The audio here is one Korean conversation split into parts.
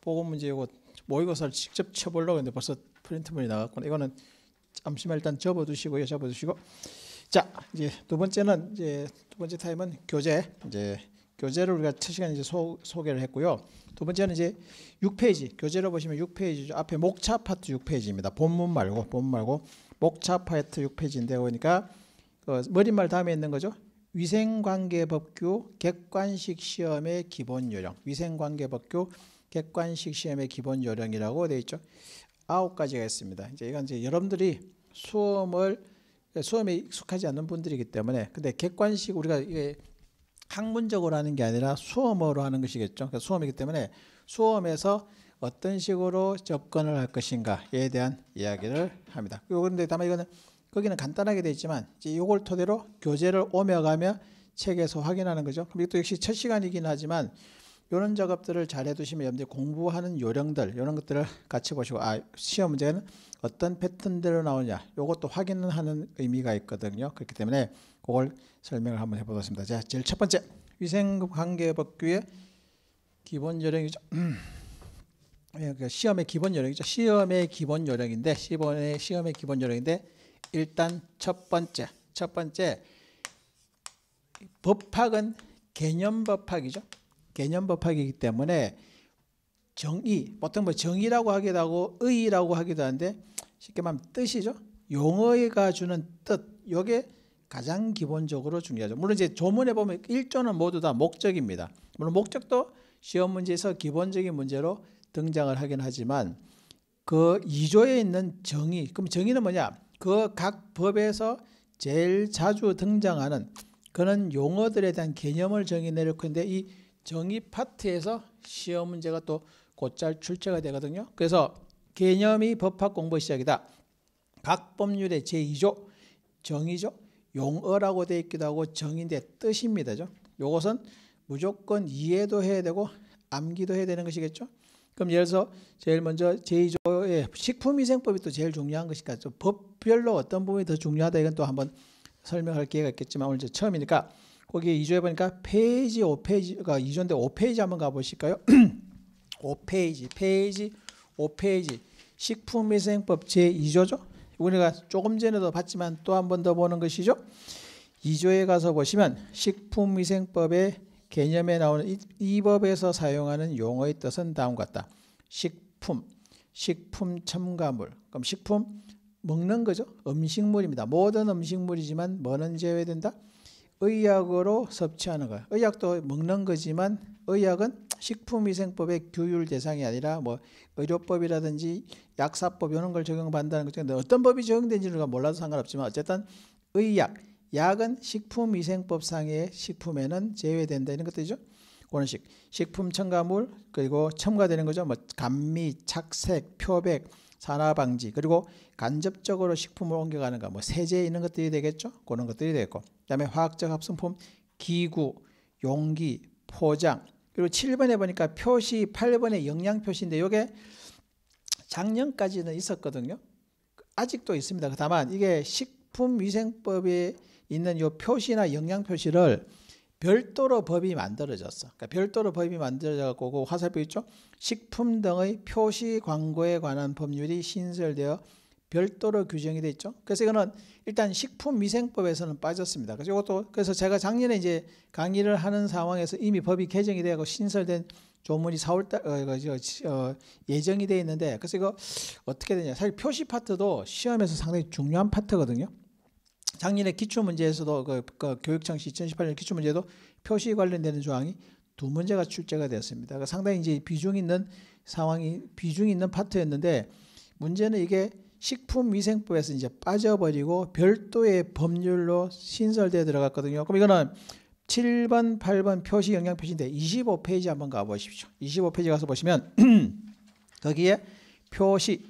보건 문제 이거 모의고사를 직접 쳐보려고 했는데 벌써 프린트물이 나갔요 이거는 잠시만 일단 접어두시고요. 접어두시고 자 이제 두 번째는 이제 두 번째 타임은 교재 이제 교재를 우리가 첫 시간에 이제 소, 개를 했고요. 두 번째는 이제 6페이지 교재로 보시면 6페이지 앞에 목차 파트 6페이지입니다. 본문 말고 본문 말고 목차 파트 6페이지인데 보니까 그러니까 그 머릿말 다음에 있는 거죠. 위생관계법규 객관식 시험의 기본 요령 위생관계법규 객관식 시험의 기본 요령이라고 되어 있죠. 아홉 가지가 있습니다. 이제 이건 이제 여러분들이 수험을 수험에 익숙하지 않는 분들이기 때문에 근데 객관식 우리가 이게 학문적으로 하는 게 아니라 수험으로 하는 것이겠죠. 그러니까 수험이기 때문에 수험에서 어떤 식으로 접근을 할 것인가에 대한 이야기를 합니다. 그런데 다만 이거는 거기는 간단하게 되어 있지만 이제 이걸 토대로 교재를 오며 가며 책에서 확인하는 거죠. 그럼 이것도 역시 첫 시간이긴 하지만 이런 작업들을 잘 해두시면 여러분들이 공부하는 요령들 이런 것들을 같이 보시고 아 시험 문제는 어떤 패턴대로 나오냐 이것도 확인 하는 의미가 있거든요. 그렇기 때문에 그걸 설명을 한번 해보겠습니다. 자, 제일 첫 번째 위생관계법규의 기본 요령이죠. 예, 그러니까 시험의 기본 요령이죠. 시험의 기본 요령인데 시범의 시험의 기본 요령인데 일단 첫 번째 첫 번째 법학은 개념 법학이죠. 개념 법학이기 때문에 정의, 보통 뭐 정의라고 하기도 하고 의라고 의 하기도 하는데 쉽게 말하면 뜻이죠. 용어가 주는 뜻, 요게 가장 기본적으로 중요하죠. 물론 이제 조문에 보면 일조는 모두 다 목적입니다. 물론 목적도 시험 문제에서 기본적인 문제로 등장을 하긴 하지만 그 2조에 있는 정의, 그럼 정의는 뭐냐? 그 각 법에서 제일 자주 등장하는 그런 용어들에 대한 개념을 정의 내릴 건데 이 정의 파트에서 시험 문제가 또 곧잘 출제가 되거든요. 그래서 개념이 법학 공부 시작이다. 각 법률의 제2조 정의죠. 용어라고 되어 있기도 하고 정의인데 뜻입니다죠. 요것은 무조건 이해도 해야 되고 암기도 해야 되는 것이겠죠. 그럼 예를 들어서 제일 먼저 제2조의 식품위생법이 또 제일 중요한 것이니까 법별로 어떤 부분이 더 중요하다 이건 또 한번 설명할 기회가 있겠지만 오늘 처음이니까 거기에 2조에 보니까 페이지 5페이지가 그러니까 2조인데 5페이지 한번 가보실까요? 5페이지, 페이지 5페이지 식품위생법 제2조죠. 우리가 조금 전에도 봤지만 또 한 번 더 보는 것이죠. 2조에 가서 보시면 식품위생법의 개념에 나오는 이, 이 법에서 사용하는 용어의 뜻은 다음과 같다. 식품, 식품 첨가물. 그럼 식품 먹는 거죠. 음식물입니다. 모든 음식물이지만 뭐는 제외된다? 의약으로 섭취하는 거야. 의약도 먹는 거지만 의약은 식품위생법의 규율 대상이 아니라 뭐 의료법이라든지 약사법 이런 걸 적용받는다는 것 중에 어떤 법이 적용된지는 우리가 몰라도 상관없지만 어쨌든 의약, 약은 식품위생법상의 식품에는 제외된다 이런 것들이죠. 고런식 식품 첨가물 그리고 첨가되는 거죠. 뭐 감미, 착색, 표백 산화 방지 그리고 간접적으로 식품을 옮겨가는거뭐 세제 있는 것들이 되겠죠. 그런 것들이 되겠고 그다음에 화학적 합성품 기구, 용기, 포장 그리고 7번에 보니까 표시 8번에 영양 표시인데 이게 작년까지는 있었거든요. 아직도 있습니다. 다만 이게 식품위생법에 있는 요 표시나 영양 표시를 별도로 법이 만들어졌어. 그러니까 별도로 법이 만들어졌고 그 화살표 있죠? 식품 등의 표시 광고에 관한 법률이 신설되어 별도로 규정이 돼 있죠. 그래서 이거는 일단 식품위생법에서는 빠졌습니다. 그래서 이것도 그래서 제가 작년에 이제 강의를 하는 상황에서 이미 법이 개정이 되고 신설된 조문이 4월달 어, 어, 예정이 돼 있는데 그래서 이거 어떻게 되냐? 사실 표시 파트도 시험에서 상당히 중요한 파트거든요. 작년에 기출문제에서도 그, 그 교육청시 2018년 기출문제도 표시 관련되는 조항이 두 문제가 출제가 되었습니다. 그러니까 상당히 이제 비중 있는 상황이 비중 있는 파트였는데 문제는 이게 식품위생법에서 이제 빠져버리고 별도의 법률로 신설돼 들어갔거든요. 그럼 이거는 7번, 8번 표시 영향 표시인데 25페이지 한번 가보십시오. 25페이지 가서 보시면 거기에 표시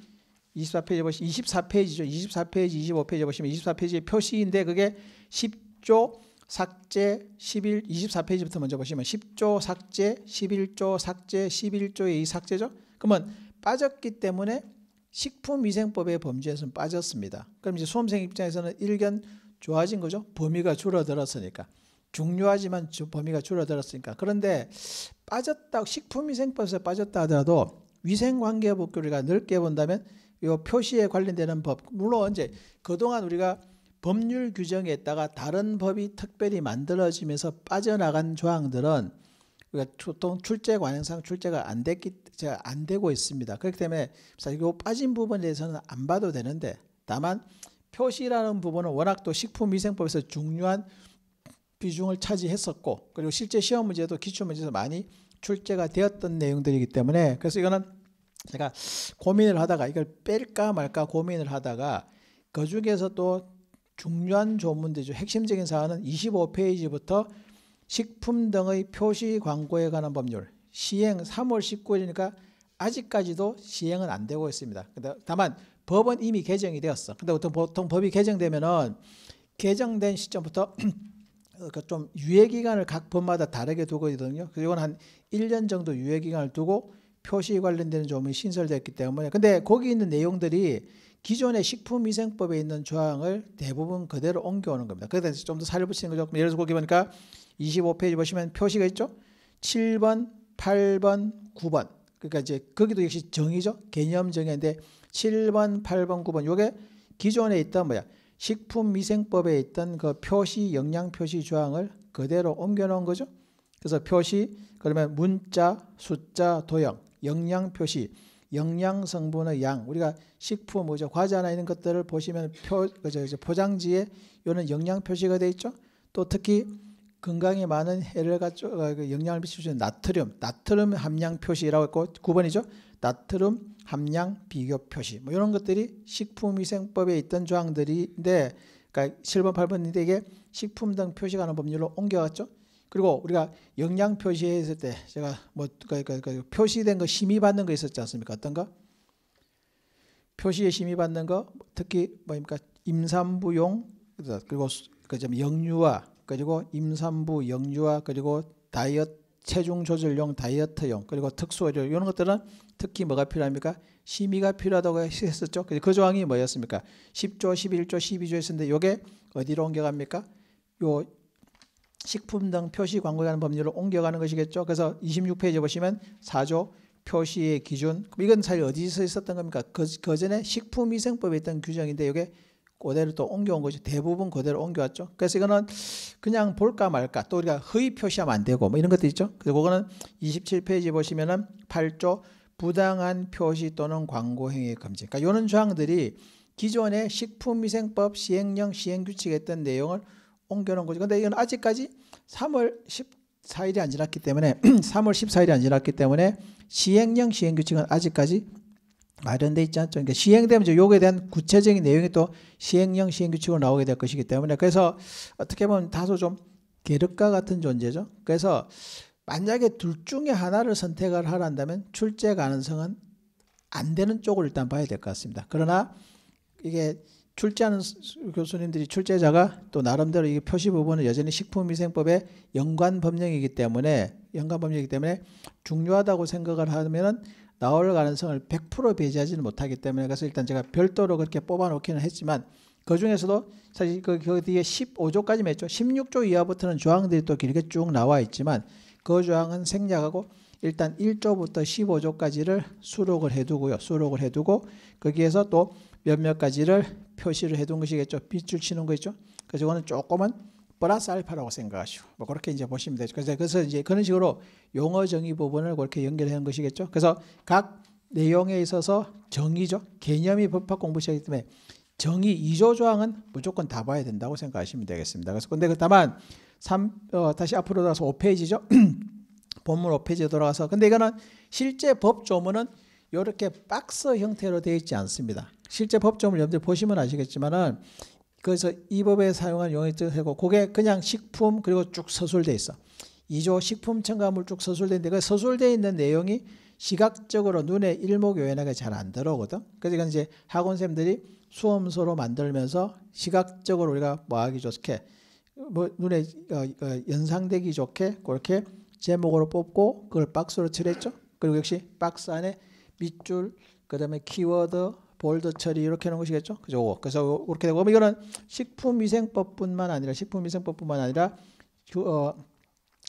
24페이지 보시면 24페이지죠. 24페이지, 25페이지 보시면 24페이지 표시인데 그게 10조 삭제 11, 24페이지부터 먼저 보시면 10조 삭제, 11조 삭제, 11조의 이 삭제죠. 그러면 빠졌기 때문에 식품위생법의 범죄에서는 빠졌습니다. 그럼 이제 수험생 입장에서는 일견 좋아진 거죠. 범위가 줄어들었으니까. 중요하지만 범위가 줄어들었으니까. 그런데 빠졌다, 식품위생법에서 빠졌다 하더라도 위생관계법규리가 넓게 본다면 요 표시에 관련되는 법 물론 이제 그동안 우리가 법률 규정에 있다가 다른 법이 특별히 만들어지면서 빠져나간 조항들은 우리가 보통 출제 관행상 출제가 안 됐기 안 되고 있습니다. 그렇기 때문에 사실 요 빠진 부분에 대해서는 안 봐도 되는데 다만 표시라는 부분은 워낙 또 식품위생법에서 중요한 비중을 차지했었고 그리고 실제 시험 문제도 기출 문제에서 많이 출제가 되었던 내용들이기 때문에 그래서 이거는 제가 고민을 하다가 이걸 뺄까 말까 고민을 하다가 그 중에서 또 중요한 조문들이죠. 핵심적인 사안은 25페이지부터 식품 등의 표시 광고에 관한 법률 시행 3월 19일이니까 아직까지도 시행은 안 되고 있습니다. 근데 다만 법은 이미 개정이 되었어. 근데 보통, 보통 법이 개정되면은 개정된 시점부터 그 좀 유예 기간을 각 법마다 다르게 두거든요. 이건 한 1년 정도 유예 기간을 두고 표시 관련되는 조항이 신설됐기 때문에 근데 거기 있는 내용들이 기존의 식품위생법에 있는 조항을 대부분 그대로 옮겨오는 겁니다. 그래서 좀 더 살을 붙이는 거죠. 예를 들어서 거기 보니까 25페이지 보시면 표시가 있죠. 7번, 8번, 9번. 그러니까 이제 거기도 역시 정의죠. 개념 정의인데 7번, 8번, 9번. 요게 기존에 있던 뭐야? 식품위생법에 있던 그 표시 영양 표시 조항을 그대로 옮겨 놓은 거죠. 그래서 표시 그러면 문자, 숫자, 도형 영양 표시, 영양 성분의 양. 우리가 식품 뭐죠? 과자나 이런 것들을 보시면 표, 그저, 그저 포장지에 요는 영양 표시가 돼 있죠. 또 특히 건강에 많은 해를 갖죠. 어, 그 영양을 미치는 나트륨, 나트륨 함량 표시라고 했고 9번이죠. 나트륨 함량 비교 표시. 뭐 이런 것들이 식품위생법에 있던 조항들인데 그러니까 7번, 8번인데 이게 식품 등 표시가는 하 법률로 옮겨갔죠. 그리고 우리가 영양 표시에 있을 때 제가 뭐 그러니까, 그러 그 표시된 거 심의받는 거 있었지 않습니까? 어떤 거? 표시에 심의받는 거 특히 뭐입니까? 임산부용 그리고 그좀 영유아 그리고 임산부 영유아 그리고 다이어트 체중 조절용 다이어트용 그리고 특수의료 이런 것들은 특히 뭐가 필요합니까? 심의가 필요하다고 했었죠. 그 조항이 뭐였습니까? 10조, 11조, 1 2조했었는데 이게 어디로 옮겨갑니까? 요 식품 등 표시 광고에 관한 법률을 옮겨가는 것이겠죠. 그래서 26페이지에 보시면 4조 표시의 기준. 이건 사실 어디서 있었던 겁니까? 그, 그 전에 식품위생법에 있던 규정인데 이게 그대로 또 옮겨온 거죠. 대부분 그대로 옮겨왔죠. 그래서 이거는 그냥 볼까 말까 또 우리가 허위 표시하면 안 되고 뭐 이런 것도 있죠. 그래서 그거는 27페이지 보시면은 8조 부당한 표시 또는 광고 행위 금지. 그러니까 이런 조항들이 기존의 식품위생법 시행령 시행규칙에 있던 내용을 옮겨놓은 거죠. 근데 이건 아직까지 3월 14일이 안 지났기 때문에 3월 14일이 안 지났기 때문에 시행령 시행규칙은 아직까지 마련돼 있지 않죠. 그러니까 시행되면 이제 요거에 대한 구체적인 내용이 또 시행령 시행규칙으로 나오게 될 것이기 때문에 그래서 어떻게 보면 다소 좀 계륵과 같은 존재죠. 그래서 만약에 둘 중에 하나를 선택을 하란다면 출제 가능성은 안 되는 쪽을 일단 봐야 될 것 같습니다. 그러나 이게 출제하는 교수님들이 출제자가 또 나름대로 이 표시 부분은 여전히 식품위생법의 연관 법령이기 때문에 연관 법령이기 때문에 중요하다고 생각을 하면은 나올 가능성을 100% 배제하지는 못하기 때문에 그래서 일단 제가 별도로 그렇게 뽑아놓기는 했지만 그 중에서도 사실 그, 그 뒤에 15조까지 맺죠. 16조 이하부터는 조항들이 또 길게 쭉 나와 있지만 그 조항은 생략하고 일단 1조부터 15조까지를 수록을 해두고요. 수록을 해두고 거기에서 또 몇몇 가지를 표시를 해 둔 것이겠죠. 빛을 치는 거겠죠. 그래서 이거는 조금은 플러스 알파라고 생각하시고뭐 그렇게 이제 보시면 되죠. 그래서, 그래서 이제 그런 식으로 용어 정의 부분을 그렇게 연결해 놓 것이겠죠. 그래서 각 내용에 있어서 정의죠. 개념이 법학 공부 시작이기 때문에 정의 이조 조항은 무조건 다 봐야 된다고 생각하시면 되겠습니다. 그래서 근데 그 다만 3, 어, 다시 앞으로 돌아서 5페이지죠. 본문 5페이지에 돌아가서 근데 이거는 실제 법 조문은 이렇게 박스 형태로 되어 있지 않습니다. 실제 법조문 여러분들 보시면 아시겠지만은 그래서 이 법에 사용한 용어의 뜻이고 그게 그냥 식품 그리고 쭉 서술돼 있어. 2조 식품 첨가물 쭉 서술되는데 그 서술돼 있는 내용이 시각적으로 눈에 일목요연하게 잘 안 들어오거든. 그래서 이건 이제 학원쌤들이 수험서로 만들면서 시각적으로 우리가 뭐 하기 좋게 뭐 눈에 어, 어, 연상되기 좋게 그렇게 제목으로 뽑고 그걸 박스로 칠했죠. 그리고 역시 박스 안에 밑줄 그다음에 키워드 볼드 처리 이렇게 하는 것이겠죠. 그죠? 그래서 이렇게 되고 이거는 식품위생법뿐만 아니라 식품위생법뿐만 아니라 그, 어,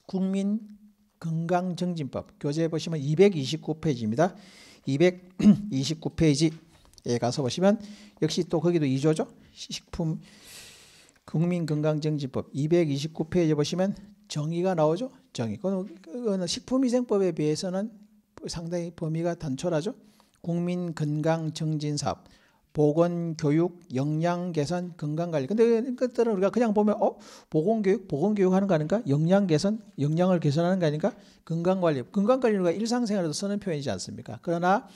국민 건강증진법 교재 보시면 229페이지입니다. 229페이지에 가서 보시면 역시 또 거기도 2조죠. 식품 국민건강증진법 2 2 9페이지 보시면 정의가 나오죠. 정의. 그거는 식품위생법에 비해서는 상당히 범위가 단촐하죠. 국민 건강 증진 사업, 보건 교육, 영양 개선, 건강 관리. 근데 그것들은 우리가 그냥 보면 어 보건 교육, 보건 교육 하는 거 아닌가? 영양 개선, 영양을 개선하는 거 아닌가? 건강 관리. 건강 관리는 우리가 일상생활에서 쓰는 표현이지 않습니까? 그러나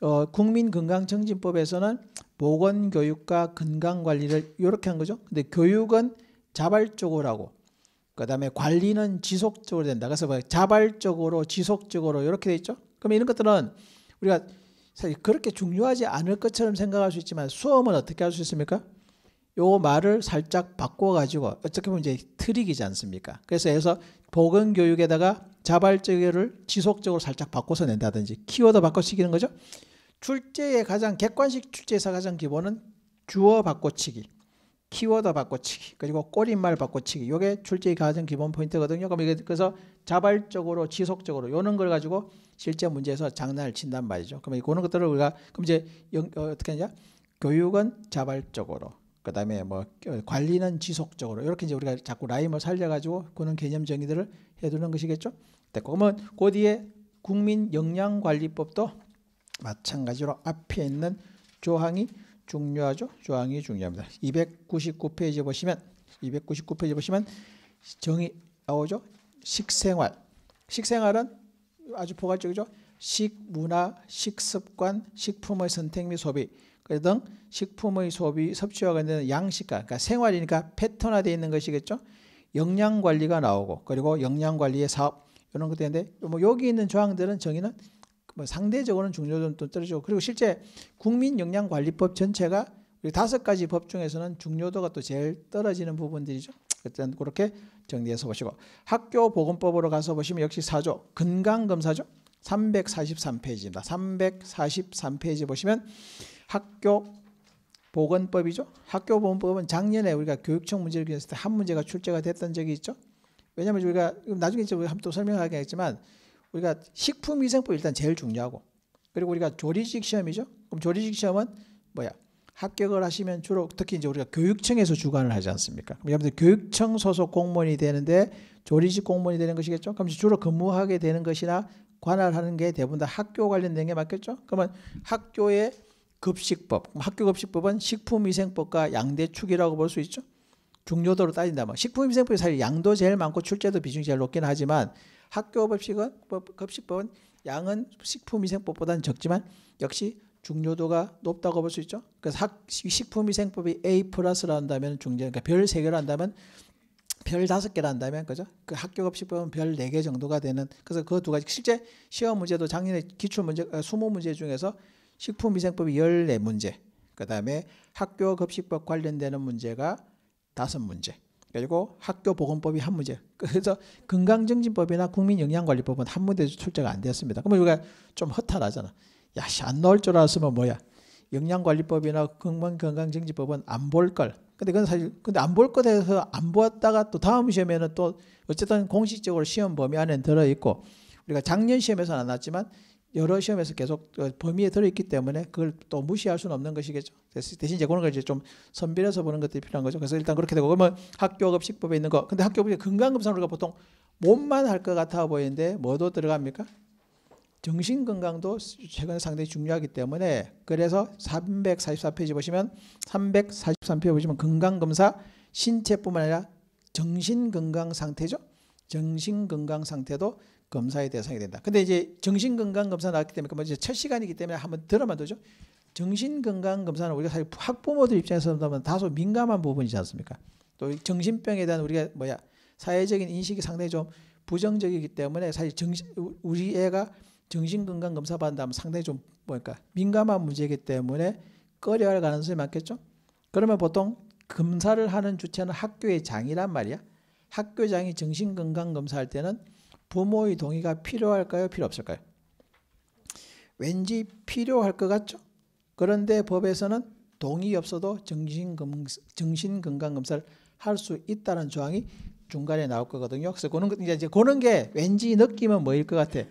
어, 국민 건강 증진법에서는 보건 교육과 건강 관리를 이렇게 한 거죠. 근데 교육은 자발적으로 하고 그다음에 관리는 지속적으로 된다. 그래서 뭐 자발적으로 지속적으로 이렇게 돼 있죠. 그럼 이런 것들은 우리가 사실 그렇게 중요하지 않을 것처럼 생각할 수 있지만 수험은 어떻게 할 수 있습니까? 요 말을 살짝 바꿔가지고 어떻게 보면 이제 트릭이지 않습니까? 그래서 해서 보건교육에다가 자발적으 지속적으로 살짝 바꿔서 낸다든지 키워드 바꿔치기는 거죠. 출제의 가장 객관식 출제에서 가장 기본은 주어 바꿔치기, 키워드 바꿔치기, 그리고 꼬린말 바꿔치기. 이게 출제의 가장 기본 포인트거든요. 그럼 이게 그래서 자발적으로 지속적으로 요런 걸 가지고 실제 문제에서 장난을 친단 말이죠. 그러면 그런 것들을 우리가 그럼 이제 영, 어, 어떻게 하냐? 교육은 자발적으로 그다음에 뭐 어, 관리는 지속적으로 이렇게 이제 우리가 자꾸 라임을 살려가지고 그런 개념 정의들을 해두는 것이겠죠. 됐고 네, 그러면 그 뒤에 국민영양관리법도 마찬가지로 앞에 있는 조항이 중요하죠. 조항이 중요합니다. 299페이지 보시면 299페이지 보시면 정의 나오죠. 식생활. 식생활은 아주 포괄적이죠. 식, 문화, 식습관, 식품의 선택 및 소비 등 식품의 소비, 섭취와 관련된 양식과 그러니까 생활이니까 패턴화되어 있는 것이겠죠. 영양관리가 나오고 그리고 영양관리의 사업 이런 것들인데 뭐 여기 있는 조항들은 정의는 뭐 상대적으로는 중요도는 떨어지고 그리고 실제 국민영양관리법 전체가 다섯 가지 법 중에서는 중요도가 또 제일 떨어지는 부분들이죠. 일단 그렇게 정리해서 보시고 학교 보건법으로 가서 보시면 역시 사조 건강검사죠. 343페이지입니다. 343페이지 보시면 학교 보건법이죠. 학교 보건법은 작년에 우리가 교육청 문제를 했을 때 한 문제가 출제가 됐던 적이 있죠. 왜냐하면 우리가 나중에 이제 또 설명하겠지만 우리가 식품위생법 일단 제일 중요하고 그리고 우리가 조리직 시험이죠. 그럼 조리직 시험은 뭐야? 합격을 하시면 주로 특히 이제 우리가 교육청에서 주관을 하지 않습니까? 여러분들 교육청 소속 공무원이 되는데 조리직 공무원이 되는 것이겠죠? 그럼 주로 근무하게 되는 것이나 관할하는 게 대부분 다 학교 관련된 게 맞겠죠? 그러면 학교의 급식법, 학교 급식법은 식품위생법과 양대축이라고 볼 수 있죠. 중요도로 따진다면 식품위생법이 사실 양도 제일 많고 출제도 비중이 제일 높긴 하지만 학교 급식은 뭐 급식법은 양은 식품위생법보다는 적지만 역시 중요도가 높다고 볼 수 있죠. 그래서 식품위생법이 A 플러스를 한다면 중재, 그러니까 별세 개를 한다면 별 다섯 개를 한다면 그죠? 그 합격업식 보면 별네 개 정도가 되는 그래서 그 두 가지 실제 시험 문제도 작년에 기출 문제 아, 수모 문제 중에서 식품위생법이 열네 문제 그다음에 학교급식법 관련되는 문제가 다섯 문제 그리고 학교보건법이 한 문제. 그래서 건강증진법이나 국민영양관리법은 한 문제 출제가 안 되었습니다. 그러면 우리가 좀 허탈하잖아. 야씨 안 나올 줄 알았으면 뭐야 영양관리법이나 건강증진법은안 볼 걸. 근데 그건 사실 근데 안 볼 것에서 안 보았다가 또 다음 시험에는 또 어쨌든 공식적으로 시험 범위 안에 들어 있고 우리가 작년 시험에서는 안 났지만 여러 시험에서 계속 어, 범위에 들어있기 때문에 그걸 또 무시할 수는 없는 것이겠죠. 대신 이제 그런 걸 이제 좀 선별해서 보는 것들이 필요한 거죠. 그래서 일단 그렇게 되고 그러면 학교급식법에 있는 거. 근데 학교급식 건강검사는 우리가 보통 몸만 할 것 같아 보이는데 뭐도 들어갑니까? 정신 건강도 최근에 상당히 중요하기 때문에 그래서 344페이지 보시면 343페이지 보시면 건강 검사 신체뿐만 아니라 정신 건강 상태죠. 정신 건강 상태도 검사의 대상이 된다. 근데 이제 정신 건강 검사 나왔기 때문에 그뭐 그러니까 이제 첫 시간이기 때문에 한번 들어만 두죠. 정신 건강 검사는 우리가 사실 학부모들 입장에서 보면 다소 민감한 부분이지 않습니까? 또 정신병에 대한 우리가 뭐야 사회적인 인식이 상당히 좀 부정적이기 때문에 사실 정신 우리 애가 정신건강검사 받는다면 상당히 좀 뭐랄까 민감한 문제이기 때문에 꺼려할 가능성이 많겠죠. 그러면 보통 검사를 하는 주체는 학교의 장이란 말이야. 학교장이 정신건강검사할 때는 부모의 동의가 필요할까요? 필요 없을까요? 왠지 필요할 것 같죠? 그런데 법에서는 동의 없어도 정신건강검사를할 수 있다는 조항이 중간에 나올 거거든요. 그래서 그런, 이제 그런 게 왠지 느낌은 뭐일 것 같아?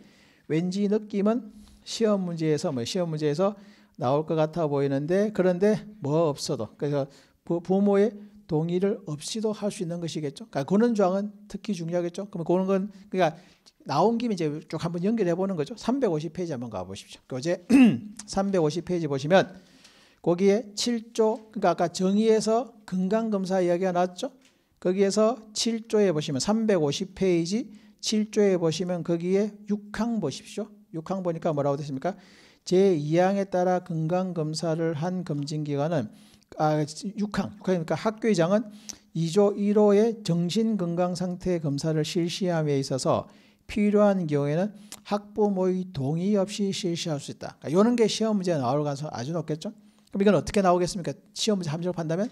왠지 느낌은 시험 문제에서 뭐 시험 문제에서 나올 것 같아 보이는데 그런데 뭐 없어도 그래서 부모의 동의를 없이도 할 수 있는 것이겠죠. 그러니까 그런 조항은 특히 중요하겠죠. 그러면 그런 건 그러니까 나온 김에 이제 쭉 한번 연결해 보는 거죠. 350페이지 한번 가 보십시오. 그 어제 350페이지 보시면 거기에 7조 그러니까 아까 정의에서 건강 검사 이야기가 나왔죠. 거기에서 7조에 보시면 350페이지 7조에 보시면 거기에 6항 보십시오. 6항 보니까 뭐라고 됐습니까? 제2항에 따라 건강검사를 한 검진기관은 아, 6항, 그러니까 학교의장은 2조 1호의 정신건강상태 검사를 실시함에 있어서 필요한 경우에는 학부모의 동의 없이 실시할 수 있다. 그러니까 이런 게 시험 문제에 나올 가능성 이 아주 높겠죠. 그럼 이건 어떻게 나오겠습니까? 시험 문제 함정을 판다면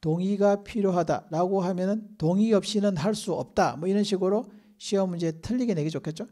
동의가 필요하다라고 하면은 동의 없이는 할 수 없다. 뭐 이런 식으로 시험 문제 틀리게 내기 좋겠죠.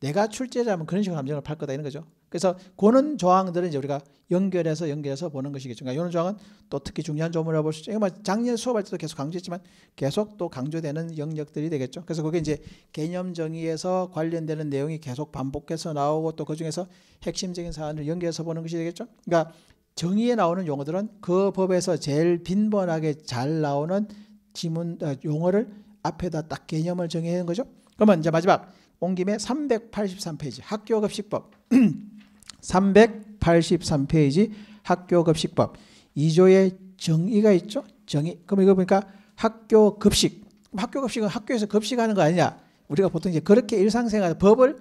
내가 출제자면 그런 식으로 감정을 팔 거다 이런 거죠. 그래서 고는 조항들은 이제 우리가 연결해서 연결해서 보는 것이겠죠. 그러니까 요런 조항은 또 특히 중요한 조문이라고 볼수 있죠. 뭐 작년 수업할 때도 계속 강조했지만 계속 또 강조되는 영역들이 되겠죠. 그래서 그게 이제 개념 정의에서 관련되는 내용이 계속 반복해서 나오고 또 그중에서 핵심적인 사안을 연결해서 보는 것이 되겠죠. 그러니까 정의에 나오는 용어들은 그 법에서 제일 빈번하게 잘 나오는 지문 어, 용어를 앞에다 딱 개념을 정의하는 거죠. 그러면 이제 마지막 온 김에 383페이지 학교급식법 383페이지 학교급식법 2조의 정의가 있죠. 정의. 그럼 이거 보니까 학교급식. 학교급식은 학교에서 급식하는 거 아니냐. 우리가 보통 이제 그렇게 일상생활 법을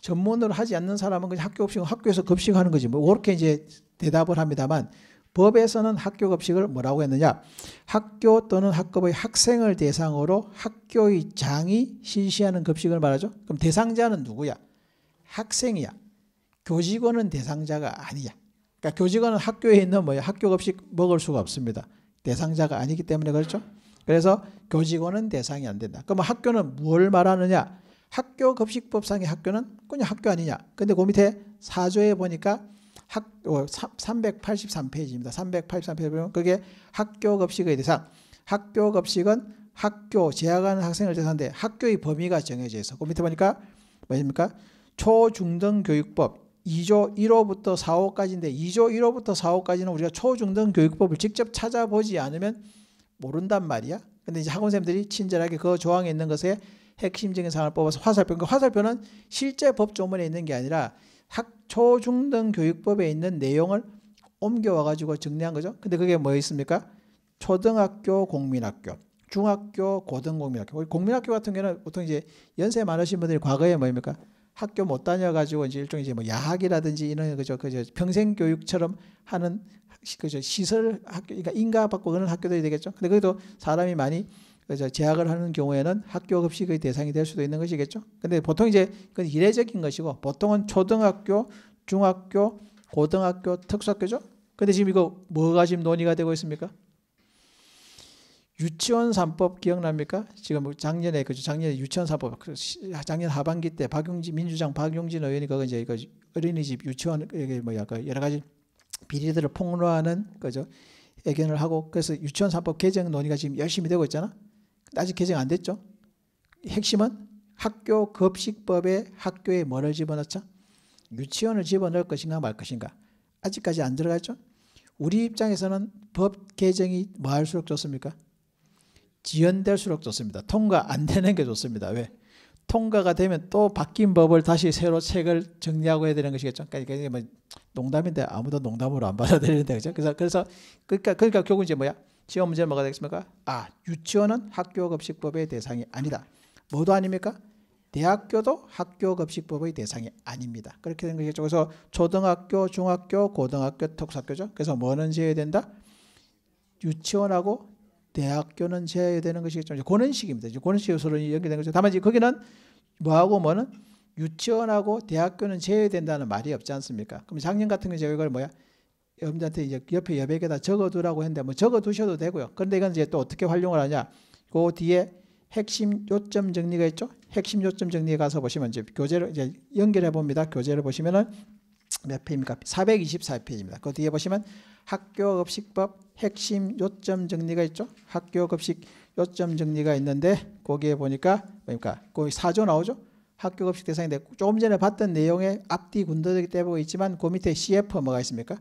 전문으로 하지 않는 사람은 그냥 학교급식은 학교에서 급식하는 거지. 뭐 그렇게 이제 대답을 합니다만 법에서는 학교 급식을 뭐라고 했느냐? 학교 또는 학급의 학생을 대상으로 학교의 장이 실시하는 급식을 말하죠. 그럼 대상자는 누구야? 학생이야. 교직원은 대상자가 아니야. 그러니까 교직원은 학교에 있는 뭐야? 학교 급식 먹을 수가 없습니다. 대상자가 아니기 때문에 그렇죠. 그래서 교직원은 대상이 안 된다. 그러면 학교는 뭘 말하느냐? 학교 급식법상의 학교는 그냥 학교 아니냐. 근데 그 밑에 사조에 보니까 학, 어, 383페이지입니다. 383페이지 보면 그게 학교 급식의 대상. 학교 급식은 학교 재학하는 학생을 대상인데 학교의 범위가 정해져 있어. 그 밑에 보니까 뭐입니까? 초중등교육법 2조 1호부터 4호까지인데 2조 1호부터 4호까지는 우리가 초중등교육법을 직접 찾아보지 않으면 모른단 말이야. 근데 이제 학원쌤들이 친절하게 그 조항에 있는 것에 핵심적인 사항을 뽑아서 화살표인가 그러니까 화살표는 실제 법 조문에 있는 게 아니라 초중등 교육법에 있는 내용을 옮겨와 가지고 정리한 거죠. 근데 그게 뭐 있습니까? 초등학교 공민학교, 중학교 고등 공민학교. 공민학교 같은 경우는 보통 이제 연세 많으신 분들이 과거에 뭐입니까? 학교 못 다녀가지고 이제 일종 이제 뭐 야학이라든지 이런 그죠 그죠 평생 교육처럼 하는 그죠 시설 학교 그러니까 인가 받고 그런 학교들이 되겠죠. 근데 그래도 사람이 많이 그래서 재학을 하는 경우에는 학교 급식의 대상이 될 수도 있는 것이겠죠. 근데 보통 이제 그건 이례적인 것이고 보통은 초등학교, 중학교, 고등학교, 특수학교죠. 근데 지금 이거 뭐가 지금 논의가 되고 있습니까? 유치원 3법 기억납니까? 지금 뭐 작년에 그죠? 작년에 유치원 3법 그 작년 하반기 때 박용진 민주당 박용진 의원이 그거 이제 이거 어린이집 유치원 이게 뭐야 그 여러 가지 비리들을 폭로하는 그죠? 애견을 하고 그래서 유치원 3법 개정 논의가 지금 열심히 되고 있잖아. 아직 개정 안 됐죠. 핵심은 학교 급식법에 학교에 뭐를 집어넣죠? 유치원을 집어넣을 것인가 말 것인가. 아직까지 안 들어갔죠? 우리 입장에서는 법 개정이 뭐 할수록 좋습니까? 지연될수록 좋습니다. 통과 안 되는 게 좋습니다. 왜? 통과가 되면 또 바뀐 법을 다시 새로 책을 정리하고 해야 되는 것이겠죠. 그러니까 이게 뭐 농담인데 아무도 농담으로 안 받아들이는데 그죠? 그래서 그래서 그러니까 그러니까 결국 이제 뭐야? 지험 문제는 뭐가 되겠습니까? 아, 유치원은 학교급식법의 대상이 아니다. 뭐도 아닙니까? 대학교도 학교급식법의 대상이 아닙니다. 그렇게 된 것이죠. 그래서 초등학교, 중학교, 고등학교, 특수학교죠. 그래서 뭐는 제외 된다? 유치원하고 대학교는 제외되는 것이겠죠. 고런 식입니다. 고런 식으로 연결된 거죠. 다만 거기는 뭐하고 뭐는 유치원하고 대학교는 제외된다는 말이 없지 않습니까? 그럼 작년 같은 경우 제외가 뭐야? 여러분들한테 이제 옆에 여백에다 적어두라고 했는데 뭐 적어두셔도 되고요. 그런데 이건 이제 또 어떻게 활용을 하냐. 그 뒤에 핵심 요점 정리가 있죠. 핵심 요점 정리에 가서 보시면 이제 교재를 이제 연결해 봅니다. 교재를 보시면은 몇 페이지입니까? 424페이지입니다. 그 뒤에 보시면 학교 급식법 핵심 요점 정리가 있죠. 학교 급식 요점 정리가 있는데 거기에 보니까 뭡니까? 거기 사조 나오죠. 학교 급식 대상인데 조금 전에 봤던 내용의 앞뒤 군더더기 때보고 있지만 그 밑에 CF 뭐가 있습니까?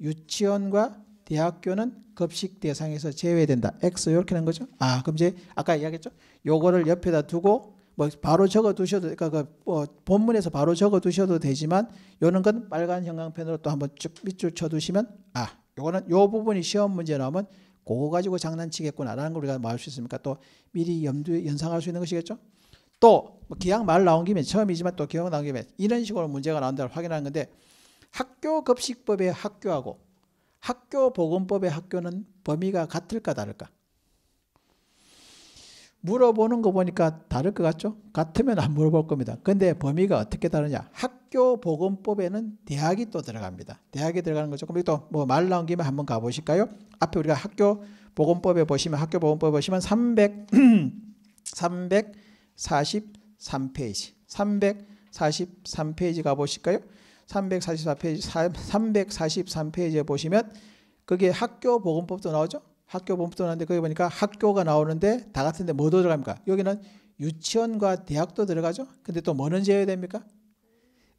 유치원과 대학교는 급식 대상에서 제외된다. X 이렇게 는 거죠. 아, 그럼 이제 아까 이야기했죠. 요거를 옆에다 두고 뭐 바로 적어 두셔도 그러니까 그뭐 본문에서 바로 적어 두셔도 되지만 요는건 빨간 형광펜으로 또 한번 쭉 밑줄 쳐 두시면 아, 요거는 요 부분이 시험 문제 나오면 그거 가지고 장난치겠구나라는 걸 우리가 말할 뭐 수있습니까또 미리 염두 에 연상할 수 있는 것이겠죠. 또 뭐 기왕 말 나온 김에 처음이지만 또기억 나온 김에 이런 식으로 문제가 나온다를 확인하는 건데 학교 급식법의 학교하고 학교 보건법의 학교는 범위가 같을까 다를까? 물어보는 거 보니까 다를 것 같죠? 같으면 안 물어볼 겁니다. 근데 범위가 어떻게 다르냐? 학교 보건법에는 대학이 또 들어갑니다. 대학이 들어가는 거죠. 그럼 또뭐말 나온 김에 한번 가보실까요? 앞에 우리가 학교 보건법에 보시면 학교 보건법 보시면 300 343페이지 343페이지 가보실까요? 344페이지 343페이지에 보시면 그게 학교 보건법도 나오죠. 학교 보건법도 나오는데 거기 보니까 학교가 나오는데 다 같은데 뭐도 들어갑니까? 여기는 유치원과 대학도 들어가죠. 근데 또 뭐는 제외됩니까?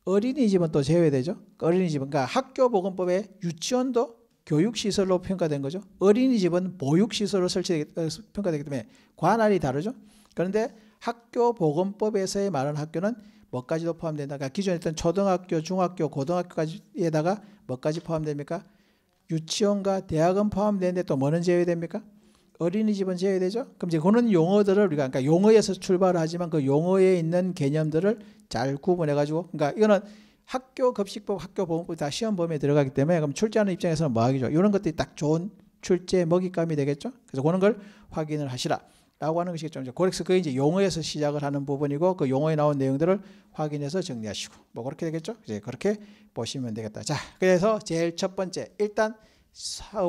어린이집은 또 제외되죠. 어린이집은 그러니까 학교 보건법에 유치원도 교육시설로 평가된 거죠. 어린이집은 보육시설로 설치되기, 어, 평가되기 때문에 관할이 다르죠. 그런데 학교 보건법에서의 말하 학교는 뭐까지도 포함된다. 기존에 있던 초등학교, 중학교, 고등학교까지에다가 뭐까지 포함됩니까? 유치원과 대학은 포함되는데 또 뭐는 제외됩니까? 어린이집은 제외되죠? 그럼 이제 그런 용어들을 우리가 그러니까 용어에서 출발을 하지만 그 용어에 있는 개념들을 잘 구분해 가지고 그러니까 이거는 학교 급식법, 학교 보험법 다 시험 범위에 들어가기 때문에 그럼 출제하는 입장에서는 뭐 하기죠? 이런 것들이 딱 좋은 출제 먹잇감이 되겠죠? 그래서 그런 걸 확인을 하시라. 라고 하는 것이겠죠. 고렉스 그 이제 용어에서 시작을 하는 부분이고 그 용어에 나온 내용들을 확인해서 정리하시고 뭐 그렇게 되겠죠. 이제 그렇게 보시면 되겠다. 자, 그래서 제일 첫 번째 일단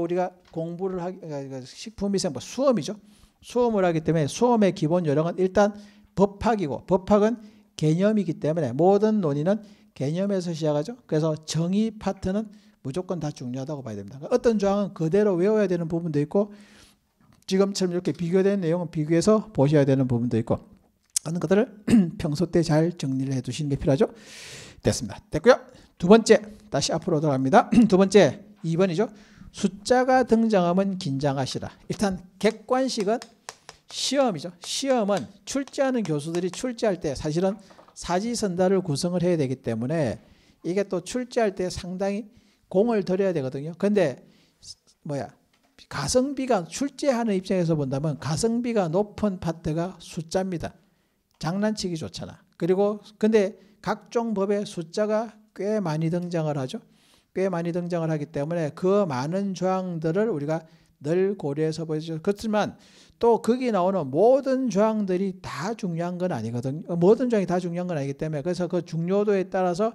우리가 공부를 하기 그러니까 그 식품위생 뭐 수험이죠. 수험을 하기 때문에 수험의 기본 요령은 일단 법학이고 법학은 개념이기 때문에 모든 논의는 개념에서 시작하죠. 그래서 정의 파트는 무조건 다 중요하다고 봐야 됩니다. 그러니까 어떤 조항은 그대로 외워야 되는 부분도 있고 지금처럼 이렇게 비교된 내용은 비교해서 보셔야 되는 부분도 있고 하는 것들을 평소 때 잘 정리를 해 두시는 게 필요하죠. 됐습니다. 됐고요. 두 번째 다시 앞으로 돌아갑니다. 두 번째 2번이죠. 숫자가 등장하면 긴장하시라. 일단 객관식은 시험이죠. 시험은 출제하는 교수들이 출제할 때 사실은 사지선다를 구성을 해야 되기 때문에 이게 또 출제할 때 상당히 공을 들여야 되거든요. 근데 뭐야 가성비가 출제하는 입장에서 본다면 가성비가 높은 파트가 숫자입니다. 장난치기 좋잖아. 그리고 근데 각종 법에 숫자가 꽤 많이 등장을 하죠. 꽤 많이 등장을 하기 때문에 그 많은 조항들을 우리가 늘 고려해서 보죠. 그렇지만 또 거기 나오는 모든 조항들이 다 중요한 건 아니거든요. 모든 조항이 다 중요한 건 아니기 때문에 그래서 그 중요도에 따라서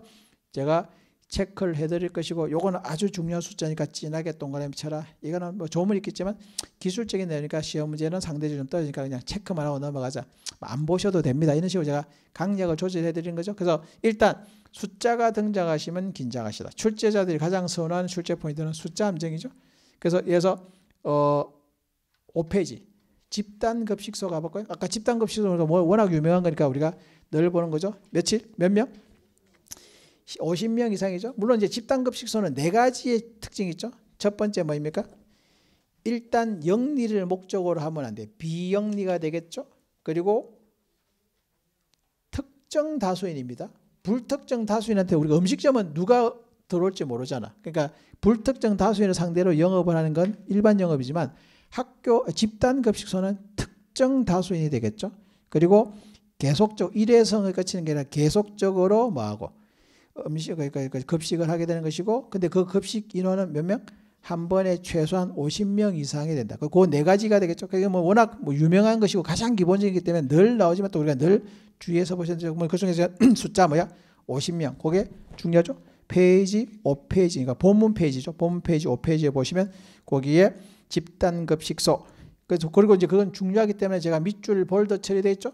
제가 체크를 해드릴 것이고 요거는 아주 중요한 숫자니까 진하게 동그라미 쳐라. 이거는 뭐 조문 있겠지만 기술적인 내용이니까 시험 문제는 상대적으로 좀 떨어지니까 그냥 체크만 하고 넘어가자. 뭐 안 보셔도 됩니다. 이런 식으로 제가 강약을 조절해드리는 거죠. 그래서 일단 숫자가 등장하시면 긴장하시다. 출제자들이 가장 선호하는 출제 포인트는 숫자 함정이죠. 그래서 예서 어 5페이지 집단급식소 가볼까요? 아까 집단급식소가 뭐 워낙 유명한 거니까 우리가 늘 보는 거죠. 며칠? 몇 명? 50명 이상이죠. 물론 이제 집단급식소는 네 가지의 특징이 있죠. 첫 번째 뭐입니까? 일단 영리를 목적으로 하면 안 돼. 비영리가 되겠죠. 그리고 특정 다수인입니다. 불특정 다수인한테 우리가 음식점은 누가 들어올지 모르잖아. 그러니까 불특정 다수인을 상대로 영업을 하는 건 일반 영업이지만 학교 집단 급식소는 특정 다수인이 되겠죠. 그리고 계속적 일회성을 거치는 게 아니라 계속적으로 뭐하고 음식 그러니까, 그러니까 급식을 하게 되는 것이고 근데 그 급식 인원은 몇 명? 한 번에 최소한 50명 이상이 된다. 그네 가지가 되겠죠. 그게 뭐 워낙 뭐 유명한 것이고 가장 기본적이기 때문에 늘 나오지만 또 우리가 늘주위에서 보셨는데 뭐 그중에서 숫자 뭐야? 50명. 그게 중요하죠. 페이지 5페이지 그러니까 본문 페이지죠. 본문 페이지 5페이지에 보시면 거기에 집단 급식소. 그래서 그리고 이제 그건 중요하기 때문에 제가 밑줄 볼더 처리되어 있죠.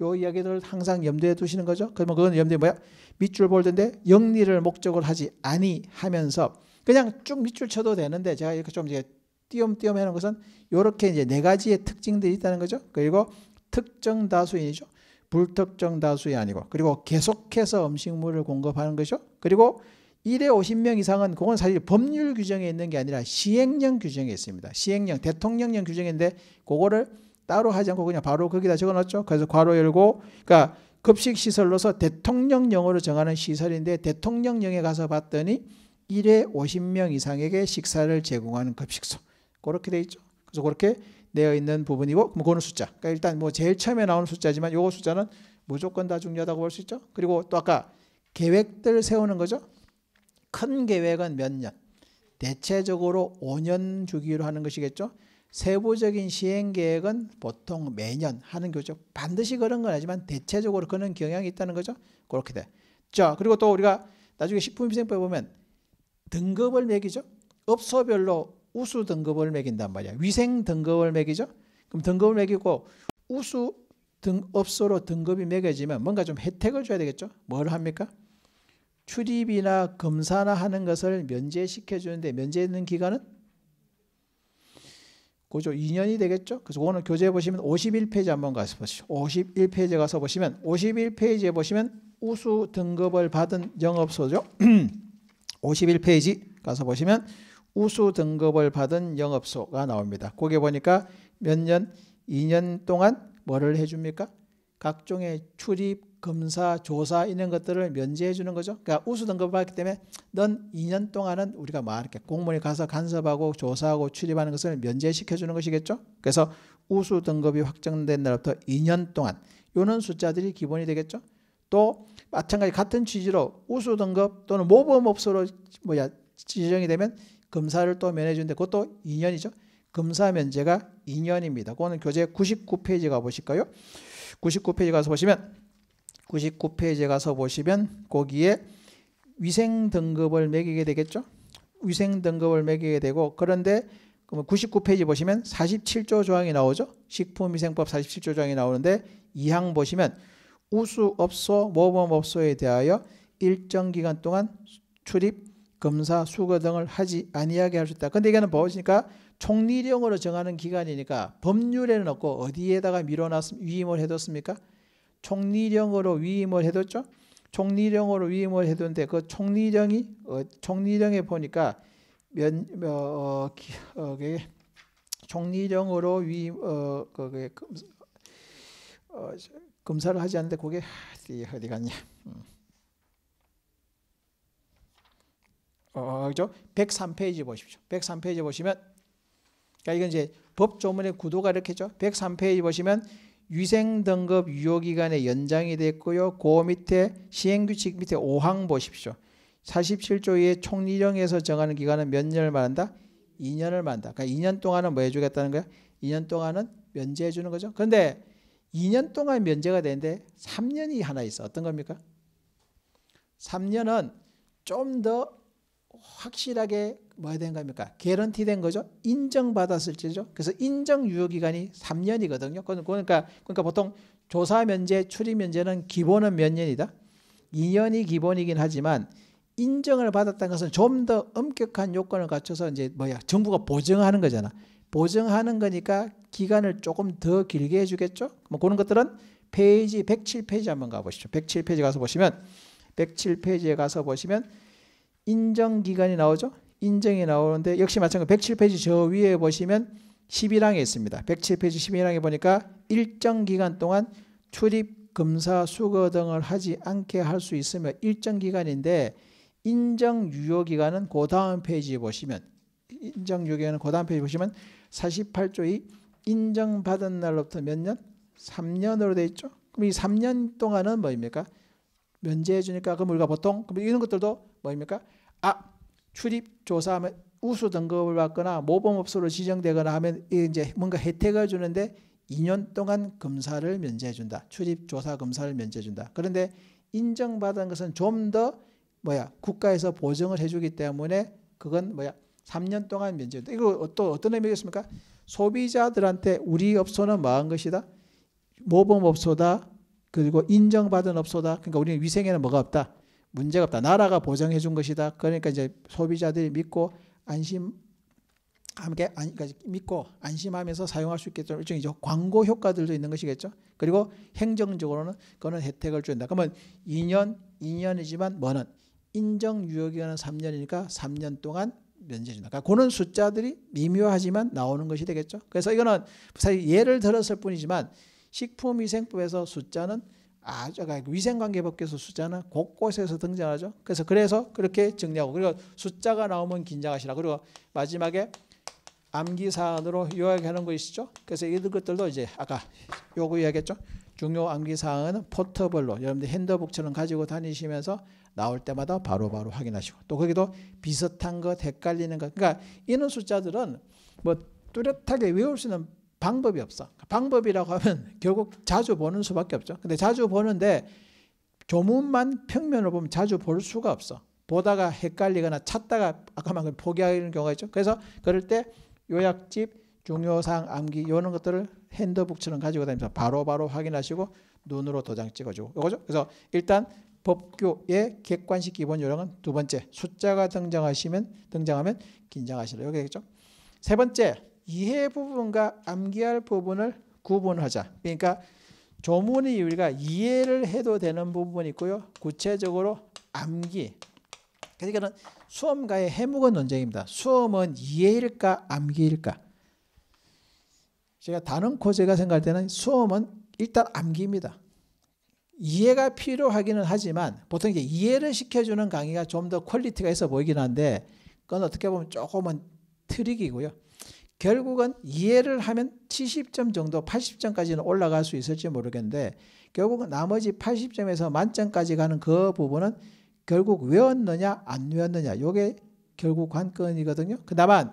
요 이야기들을 항상 염두에 두시는 거죠. 그러면 그건 염두에 뭐야? 밑줄 볼 텐데 영리를 목적으로 하지 아니하면서 그냥 쭉 밑줄 쳐도 되는데 제가 이렇게 좀 이제 띄엄띄엄 해놓은 것은 이렇게 이제 네 가지의 특징들이 있다는 거죠. 그리고 특정 다수인이죠. 불특정 다수이 아니고 그리고 계속해서 음식물을 공급하는 것이죠. 그리고 1에 50명 이상은 그건 사실 법률 규정에 있는 게 아니라 시행령 규정에 있습니다. 시행령 대통령령 규정인데 그거를 따로 하지 않고 그냥 바로 거기다 적어놨죠. 그래서 괄호 열고 그러니까 급식 시설로서 대통령령으로 정하는 시설인데 대통령령에 가서 봤더니 1회 50명 이상에게 식사를 제공하는 급식소 그렇게 돼 있죠. 그래서 그렇게 되어 있는 부분이고 그럼 그는 숫자. 그러니까 일단 뭐 제일 처음에 나오는 숫자지만 요거 숫자는 무조건 다 중요하다고 볼 수 있죠. 그리고 또 아까 계획들 세우는 거죠. 큰 계획은 몇 년, 대체적으로 5년 주기로 하는 것이겠죠. 세부적인 시행 계획은 보통 매년 하는 거죠. 반드시 그런 건 아니지만 대체적으로 그런 경향이 있다는 거죠. 그렇게 돼. 자, 그리고 또 우리가 나중에 식품위생법에 보면 등급을 매기죠. 업소별로 우수 등급을 매긴단 말이야. 위생 등급을 매기죠. 그럼 등급을 매기고 우수 등 업소로 등급이 매겨지면 뭔가 좀 혜택을 줘야 되겠죠. 뭘 합니까? 출입이나 검사나 하는 것을 면제시켜 주는데 면제되는 기간은 그죠? 2년이 되겠죠? 그래서 오늘 교재 보시면 51페이지 한번 가서 보시죠. 51페이지 가서 보시면 51페이지에 보시면 우수 등급을 받은 영업소죠. 51페이지 가서 보시면 우수 등급을 받은 영업소가 나옵니다. 거기에 보니까 몇 년, 2년 동안 뭐를 해줍니까? 각종의 출입 검사, 조사 이런 것들을 면제해 주는 거죠. 그러니까 우수 등급을 받기 때문에 넌 2년 동안은 우리가 막 이렇게 공무원이 가서 간섭하고 조사하고 출입하는 것을 면제시켜 주는 것이겠죠. 그래서 우수 등급이 확정된 날부터 2년 동안 요는 숫자들이 기본이 되겠죠. 또 마찬가지 같은 취지로 우수 등급 또는 모범업소로 뭐야 지정이 되면 검사를 또 면해 주는데 그것도 2년이죠. 검사 면제가 2년입니다. 그거는 교재 99페이지 가보실까요? 99페이지 가서 보시면 99페이지에 가서 보시면 거기에 위생 등급을 매기게 되겠죠. 위생 등급을 매기게 되고 그런데 99페이지 보시면 47조 조항이 나오죠. 식품위생법 47조 조항이 나오는데 2항 보시면 우수업소, 모범업소에 대하여 일정 기간 동안 출입, 검사, 수거 등을 하지 아니하게 할 수 있다. 근데 이거는 보시니까 총리령으로 정하는 기간이니까 법률에는 없고 어디에다가 밀어놨, 위임을 해뒀습니까? 총리령으로 위임을 해뒀죠. 총리령으로 위임을 해뒀는데 그 총리령이 어, 총리령에 보니까 몇, 몇 어, 어, 어 총리령으로 위임 어, 그, 그, 금, 어, 검사를 하지 않는데 그게 어디, 어디 갔냐? 음. 어, 어, 그죠? 103페이지 보십시오. 103페이지 보시면 그러니까 이건 이제 법 조문의 구도가 이렇게죠. 103페이지 보시면 위생 등급 유효 기간의 연장이 됐고요. 그 밑에 시행 규칙 밑에 5항 보십시오. 47조의 총리령에서 정하는 기간은 몇 년을 말한다? 2년을 말한다. 그러니까 2년 동안은 뭐 해주겠다는 거야? 2년 동안은 면제해 주는 거죠. 그런데 2년 동안 면제가 되는데 3년이 하나 있어. 어떤 겁니까? 3년은 좀더 확실하게 뭐 해야 되는 겁니까? 개런티 된 거죠. 인정받았을 때죠. 그래서 인정 유효기간이 3년이거든요. 그러니까, 그러니까 보통 조사 면제, 출입 면제는 기본은 몇 년이다? 2년이 기본이긴 하지만 인정을 받았다는 것은 좀 더 엄격한 요건을 갖춰서 이제 뭐야 정부가 보증하는 거잖아. 보증하는 거니까 기간을 조금 더 길게 해주겠죠. 뭐 그런 것들은 페이지 107페이지 한번 가보시죠. 107페이지 가서 보시면 107페이지에 가서 보시면 인정기간이 나오죠. 인정이 나오는데 역시 마찬가지 107페이지 저 위에 보시면 11항에 있습니다. 107페이지 11항에 보니까 일정 기간 동안 출입, 검사, 수거 등을 하지 않게 할 수 있으며 일정 기간인데 인정 유효 기간은 그 다음 페이지에 보시면 인정 유효 기간은 그 다음 페이지 에 보시면 48조 의 인정받은 날로부터 몇 년? 3년으로 되어 있죠. 그럼 이 3년 동안은 뭡니까 면제해 주니까 그럼 우리가 보통 그럼 이런 것들도 뭡니까 아, 출입 조사하면 우수 등급을 받거나 모범업소로 지정되거나 하면 이제 뭔가 혜택을 주는데 2년 동안 검사를 면제해 준다. 출입 조사 검사를 면제해 준다. 그런데 인정받은 것은 좀 더 뭐야 국가에서 보증을 해주기 때문에 그건 뭐야 3년 동안 면제. 다 이거 또 어떤 의미겠습니까? 소비자들한테 우리 업소는 뭐한 것이다? 모범 업소다. 그리고 인정받은 업소다. 그러니까 우리는 위생에는 뭐가 없다. 문제가 없다. 나라가 보장해 준 것이다. 그러니까 이제 소비자들이 믿고 안심 함께 안, 까지 그러니까 믿고 안심하면서 사용할 수 있겠죠. 일종의 이제 광고 효과들도 있는 것이겠죠. 그리고 행정적으로는 그거는 혜택을 준다. 그러면 2년 2년이지만 뭐는 인정 유효 기간은 3년이니까 3년 동안 면제 준다. 그러니까 그런 숫자들이 미묘하지만 나오는 것이 되겠죠. 그래서 이거는 사실 예를 들었을 뿐이지만 식품위생법에서 숫자는 아주 위생관계법에서 숫자는 곳곳에서 등장하죠. 그래서 그래서 그렇게 정리하고 그리고 숫자가 나오면 긴장하시라. 그리고 마지막에 암기 사안으로 요약하는 것이죠. 그래서 이들 것들도 이제 아까 요거 이야기했죠. 중요 암기 사항은 포터블로 여러분들 핸드북처럼 가지고 다니시면서 나올 때마다 바로바로 바로 확인하시고 또 거기도 비슷한 것 헷갈리는 것 그러니까 이런 숫자들은 뭐 뚜렷하게 외울 수 있는 방법이 없어. 방법이라고 하면 결국 자주 보는 수밖에 없죠. 근데 자주 보는데 조문만 평면을 보면 자주 볼 수가 없어. 보다가 헷갈리거나 찾다가 아까 말한 포기하는 경우가 있죠. 그래서 그럴 때 요약집, 중요사항, 암기 이런 것들을 핸드북처럼 가지고 다니면서 바로바로 확인하시고 눈으로 도장 찍어주고 이거죠. 그래서 일단 법규의 객관식 기본 요령은 두 번째 숫자가 등장하시면 등장하면 긴장하시라 여기겠죠. 세 번째 이해 부분과 암기할 부분을 구분하자. 그러니까 조문이 우리가 이해를 해도 되는 부분이 있고요. 구체적으로 암기. 그러니까는 수험과의 해묵은 논쟁입니다. 수험은 이해일까 암기일까? 제가 단언코 제가 생각할 때는 수험은 일단 암기입니다. 이해가 필요하기는 하지만 보통 이제 이해를 시켜주는 강의가 좀 더 퀄리티가 있어 보이긴 한데 그건 어떻게 보면 조금은 트릭이고요. 결국은 이해를 하면 70점 정도 80점까지는 올라갈 수 있을지 모르겠는데 결국 은 나머지 80점에서 만점까지 가는 그 부분은 결국 외웠느냐 안 외웠느냐 요게 결국 관건이거든요. 그다만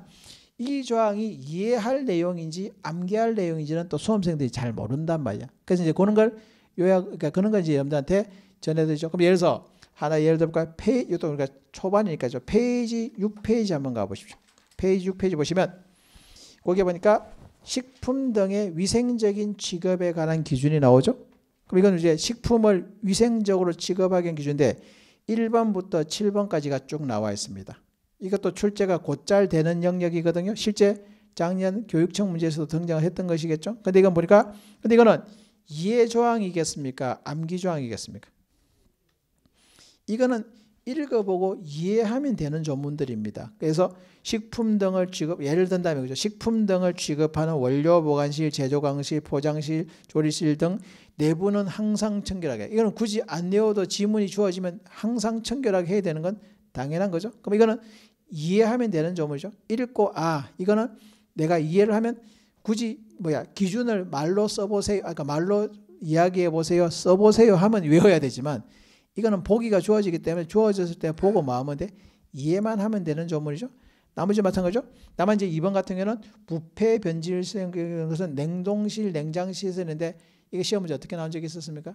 이 조항이 이해할 내용인지 암기할 내용인지는 또 수험생들이 잘 모른단 말이야. 그래서 이제 그런 걸 요약 그러니까 그런 걸 이제 여러분들한테 전해드리죠. 그럼 예를 들어서 하나 예를 들어볼까요? 페이지 이것도 우리가 초반이니까죠. 페이지 6페이지 한번 가보십시오. 페이지 6페이지 보시면 거기에 보니까 식품 등의 위생적인 취급에 관한 기준이 나오죠. 그럼 이건 이제 식품을 위생적으로 취급하기 위한 기준인데 1번부터 7번까지가 쭉 나와 있습니다. 이것도 출제가 곧잘 되는 영역이거든요. 실제 작년 교육청 문제에서도 등장했던 것이겠죠. 근데 이건 보니까 근데 이거는 이해 조항이겠습니까? 암기 조항이겠습니까? 이거는 읽어보고 이해하면 되는 전문들입니다. 그래서 식품 등을 취급, 예를 든다면 그죠. 식품 등을 취급하는 원료 보관실, 제조 강실, 포장실, 조리실 등 내부는 항상 청결하게. 이거는 굳이 안 외워도 지문이 주어지면 항상 청결하게 해야 되는 건 당연한 거죠. 그럼 이거는 이해하면 되는 점이죠. 읽고 아 이거는 내가 이해를 하면 굳이 뭐야 기준을 말로 써보세요. 아까 그러니까 말로 이야기해 보세요. 써보세요 하면 외워야 되지만 이거는 보기가 주어지기 때문에 주어졌을 때 보고 마음은 돼 이해만 하면 되는 조문이죠. 나머지 마찬가지죠. 다만 이제 2번 같은 경우는 부패 변질 생기는 것은 냉동실, 냉장실에서는데 이게 시험 문제 어떻게 나온 적이 있었습니까?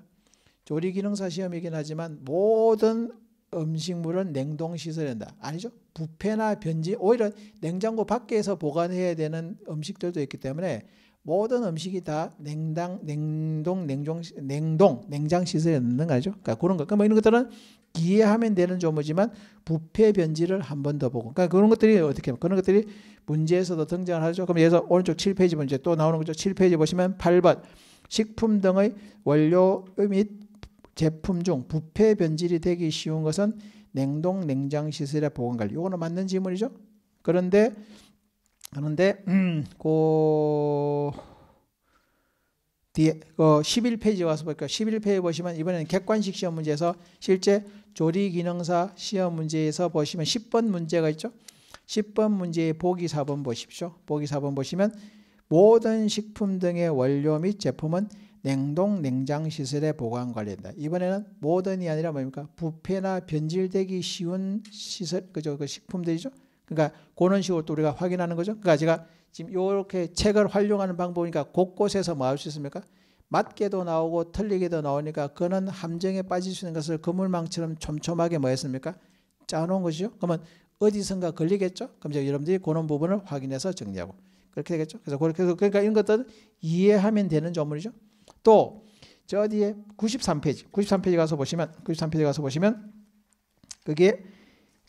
조리 기능사 시험이긴 하지만 모든 음식물은 냉동 시설야 된다. 아니죠? 부패나 변질 오히려 냉장고 밖에서 보관해야 되는 음식들도 있기 때문에 모든 음식이 다 냉당, 냉동, 냉종, 냉동, 냉장 시설에 넣는 거죠. 그러니까 그런 것. 그 그러니까 뭐 이런 것들은 기회하면 되는 조모지만 부패 변질을 한 번 더 보고. 그러니까 그런 것들이 어떻게 그런 것들이 문제에서도 등장을 하죠. 그럼 예서 오른쪽 7페이지 문제 또 나오는 거죠. 7페이지 보시면 8번 식품 등의 원료 및 제품 중 부패 변질이 되기 쉬운 것은 냉동, 냉장 시설의 보관 관리. 이거는 맞는 질문이죠. 그런데 하는데 그 음, 뒤에 그 어, 11페이지 와서 보니까 11페이지 보시면 이번에는 객관식 시험 문제에서 실제 조리 기능사 시험 문제에서 보시면 10번 문제가 있죠. 10번 문제의 보기 4번 보십시오. 보기 4번 보시면 모든 식품 등의 원료 및 제품은 냉동 냉장 시설에 보관 관리된다. 이번에는 모든이 아니라 뭡니까? 부패나 변질되기 쉬운 시설 그죠? 그 식품들이죠. 그러니까 그런 식으로 또 우리가 확인하는 거죠. 그러니까 제가 지금 이렇게 책을 활용하는 방법이니까 곳곳에서 뭐 할 수 있습니까? 맞게도 나오고 틀리게도 나오니까 그는 함정에 빠질 수 있는 것을 그물망처럼 촘촘하게 뭐 했습니까? 짜놓은 것이죠. 그러면 어디선가 걸리겠죠? 그럼 이제 여러분들이 그런 부분을 확인해서 정리하고 그렇게 되겠죠. 그래서 그렇게 해서 그러니까 이런 것들은 이해하면 되는 조문이죠. 또저 뒤에 93페이지, 93페이지 가서 보시면 93페이지 가서 보시면 그게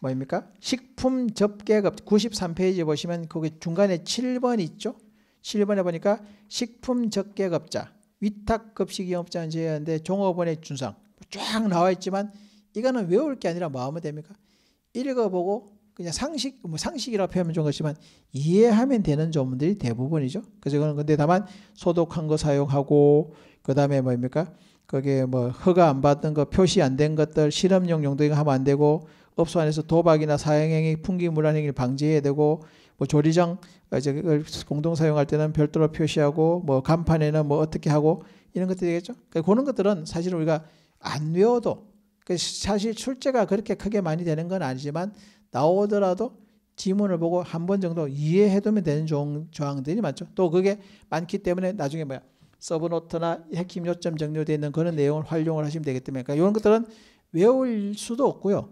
뭐입니까? 식품 접객업 93페이지 보시면 거기 중간에 7번 있죠? 7번에 보니까 식품 접객업자, 위탁급식이업자는 제외하는데 종업원의 준상 뭐 쫙 나와 있지만 이거는 외울 게 아니라 뭐 하면 됩니까? 읽어보고 그냥 상식, 뭐 상식이라고 표현하면 좋은 것이지만 이해하면 되는 조문들이 대부분이죠. 그래서 그건 근데 다만 소독한 거 사용하고 그 다음에 뭡니까? 그게 뭐 허가 안 받은 거 표시 안 된 것들 실험용 용도 이거 하면 안 되고 업소 안에서 도박이나 사형행위 풍기 물란행위를 방지해야 되고 뭐 조리장 아, 이제 공동 사용할 때는 별도로 표시하고 뭐 간판에는 뭐 어떻게 하고 이런 것들이겠죠. 되 그러니까 그런 것들은 사실 우리가 안 외워도 그 사실 출제가 그렇게 크게 많이 되는 건 아니지만 나오더라도 지문을 보고 한 번 정도 이해해두면 되는 조항들이 많죠. 또 그게 많기 때문에 나중에 뭐야 서브노트나 핵심 요점 정리되어 있는 그런 내용을 활용을 하시면 되기 때문에 그러니까 이런 것들은 외울 수도 없고요.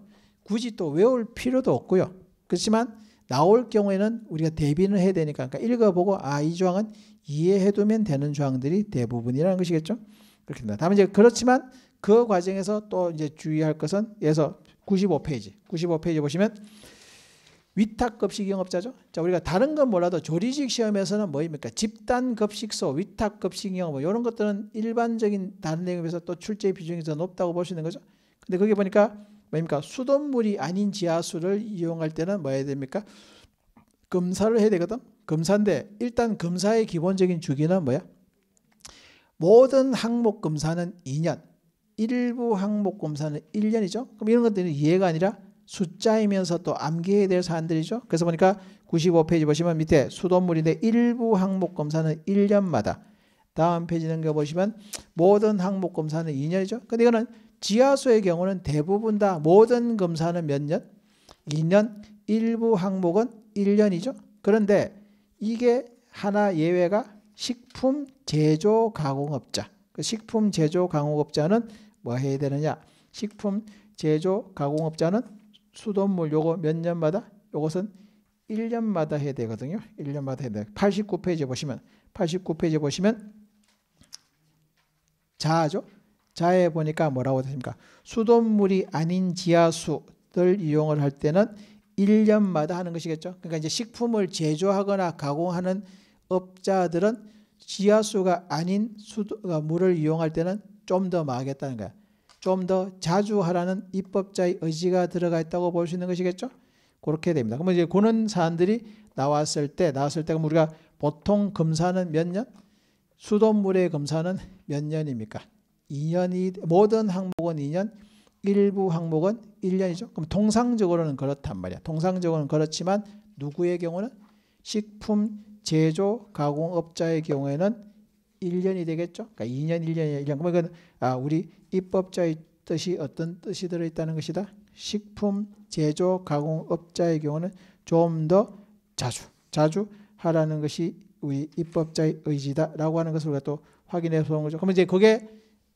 굳이 또 외울 필요도 없고요. 그렇지만 나올 경우에는 우리가 대비는 해야 되니까 그러니까 읽어보고 아이 조항은 이해해두면 되는 조항들이 대부분이라는 것이겠죠. 그렇게 된다. 다만 이제 그렇지만 그 과정에서 또 이제 주의할 것은 예서 95페이지, 95페이지 보시면 위탁급식 영업자죠. 자, 우리가 다른 건 몰라도 조리직 시험에서는 뭐입니까? 집단급식소, 위탁급식 영업, 뭐 이런 것들은 일반적인 다른 내용에서 또 출제 비중이 더 높다고 볼 수 있는 거죠. 근데 그게 보니까 뭡니까? 수돗물이 아닌 지하수를 이용할 때는 뭐 해야 됩니까? 검사를 해야 되거든. 검사인데 일단 검사의 기본적인 주기는 뭐야? 모든 항목 검사는 2년, 일부 항목 검사는 1년이죠. 그럼 이런 것들은 이해가 아니라 숫자이면서 또 암기해야 될 사안들이죠. 그래서 보니까 95페이지 보시면 밑에 수돗물인데 일부 항목 검사는 1년마다 다음 페이지 넘겨 보시면 모든 항목 검사는 2년이죠. 근데 이거는 지하수의 경우는 대부분 다 모든 검사는 몇 년? 2년, 일부 항목은 1년이죠. 그런데 이게 하나 예외가 식품 제조 가공업자. 그 식품 제조 가공업자는 뭐 해야 되느냐? 식품 제조 가공업자는 수돗물 요거 몇 년마다? 요것은 1년마다 해야 되거든요. 1년마다 해야 돼. 89페이지 보시면 89페이지 보시면 자죠. 자해 보니까 뭐라고 되십니까? 수돗물이 아닌 지하수를 이용을 할 때는 1년마다 하는 것이겠죠. 그러니까 이제 식품을 제조하거나 가공하는 업자들은 지하수가 아닌 수도, 그러니까 물을 이용할 때는 좀더 막겠다는 거야. 좀 더 자주 하라는 입법자의 의지가 들어가 있다고 볼 수 있는 것이겠죠. 그렇게 됩니다. 그러면 이제 고는 사안들이 나왔을 때, 나왔을 때 우리가 보통 검사는 몇 년? 수돗물의 검사는 몇 년입니까? 2년이 모든 항목은 2년, 일부 항목은 1년이죠. 그럼 통상적으로는 그렇단 말이야. 통상적으로는 그렇지만 누구의 경우는 식품 제조 가공업자의 경우에는 1년이 되겠죠. 그러니까 2년, 1년 1년. 그러면 아, 우리 입법자의 뜻이 어떤 뜻이 들어 있다는 것이다. 식품 제조 가공업자의 경우는 좀 더 자주 자주 하라는 것이 우리 입법자의 의지다라고 하는 것을 우리가 또 확인해서 온 거죠. 그러면 이제 그게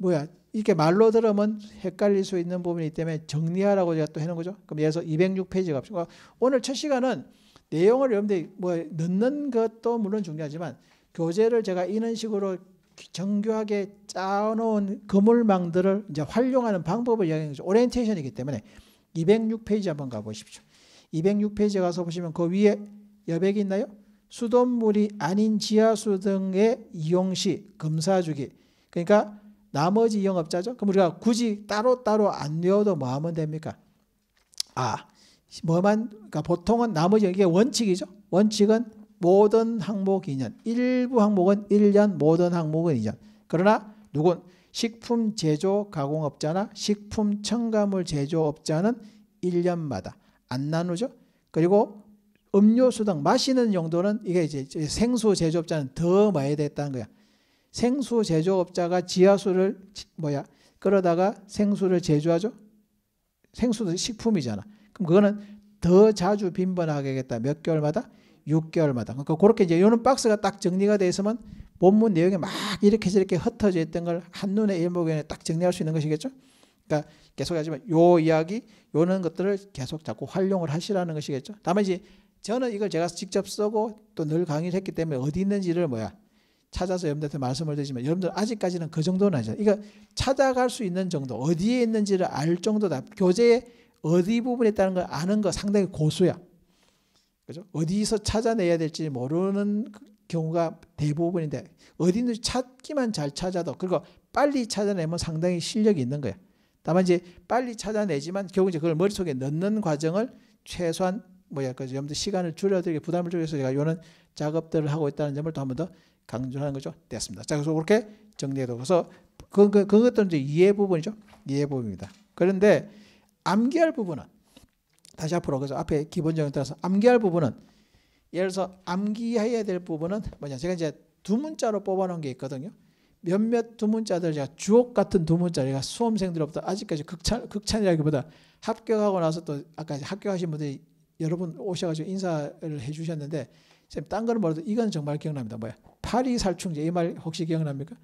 뭐야 이게 말로 들으면 헷갈릴 수 있는 부분이 때문에 정리하라고 제가 또 해놓은 거죠. 그럼 예서 206페이지가 없다 오늘 첫 시간은 내용을 여러분들이 뭐 넣는 것도 물론 중요하지만 교재를 제가 이런 식으로 정교하게 짜놓은 그물망들을 이제 활용하는 방법을 이야기하는 오리엔테이션이기 때문에 206페이지 한번 가보십시오. 206페이지 가서 보시면 그 위에 여백이 있나요? 수돗물이 아닌 지하수 등의 이용 시 검사 주기. 그러니까 나머지 영업자죠. 그럼 우리가 굳이 따로따로 안 외워도 뭐 하면 됩니까? 아, 뭐만, 그러니까 보통은 나머지, 이게 원칙이죠. 원칙은 모든 항목 2년, 일부 항목은 1년, 모든 항목은 2년. 그러나 누군 식품 제조 가공업자나 식품 첨가물 제조업자는 1년마다 안 나누죠. 그리고 음료수 등 마시는 용도는 이게 이제 생수 제조업자는 더 많이 됐다는 거야. 생수 제조업자가 지하수를 뭐야 끌어다가 생수를 제조하죠. 생수도 식품이잖아. 그럼 그거는 더 자주 빈번하게 하겠다. 몇 개월마다? 6개월마다. 그러니까 그렇게 이제 요런 박스가 딱 정리가 돼 있으면 본문 내용이 막 이렇게 저렇게 흩어져 있던 걸 한눈에 일목요연에 딱 정리할 수 있는 것이겠죠. 그러니까 계속하지만 요 이야기 요런 것들을 계속 자꾸 활용을 하시라는 것이겠죠. 다만 이제 저는 이걸 제가 직접 쓰고 또 늘 강의를 했기 때문에 어디 있는지를 뭐야 찾아서 여러분들한테 말씀을 드리지만 여러분들 아직까지는 그 정도는 아니죠. 그러니까 찾아갈 수 있는 정도, 어디에 있는지를 알 정도다. 교재의 어디 부분에 있다는 걸 아는 거 상당히 고수야. 그죠? 어디서 찾아내야 될지 모르는 그 경우가 대부분인데 어디 있는지 찾기만 잘 찾아도 그리고 빨리 찾아내면 상당히 실력이 있는 거야. 다만 이제 빨리 찾아내지만 결국 이제 그걸 머릿속에 넣는 과정을 최소한 뭐야 그 여러분들 시간을 줄여드리게 부담을 줄여서 제가 요런 작업들을 하고 있다는 점을 또한번더 강조하는 거죠. 됐습니다. 자, 그래서 그렇게 정리해도 그래서 그, 그, 그것도 이제 이해 부분이죠. 이해 부분입니다. 그런데 암기할 부분은 다시 앞으로 그래서 앞에 기본적인 따라서 암기할 부분은 예를 들어서 암기해야 될 부분은 뭐냐 제가 이제 두 문자로 뽑아놓은 게 있거든요. 몇몇 두 문자들 제가 주옥 같은 두 문자 제가 수험생들로부터 아직까지 극찬 극찬이라기보다 합격하고 나서 또 아까 합격하신 분들이 여러분 오셔가지고 인사를 해주셨는데 쌤딴 거는 모르도 이건 정말 기억납니다. 뭐야? 파리 살충제 이 말 혹시 기억납니까?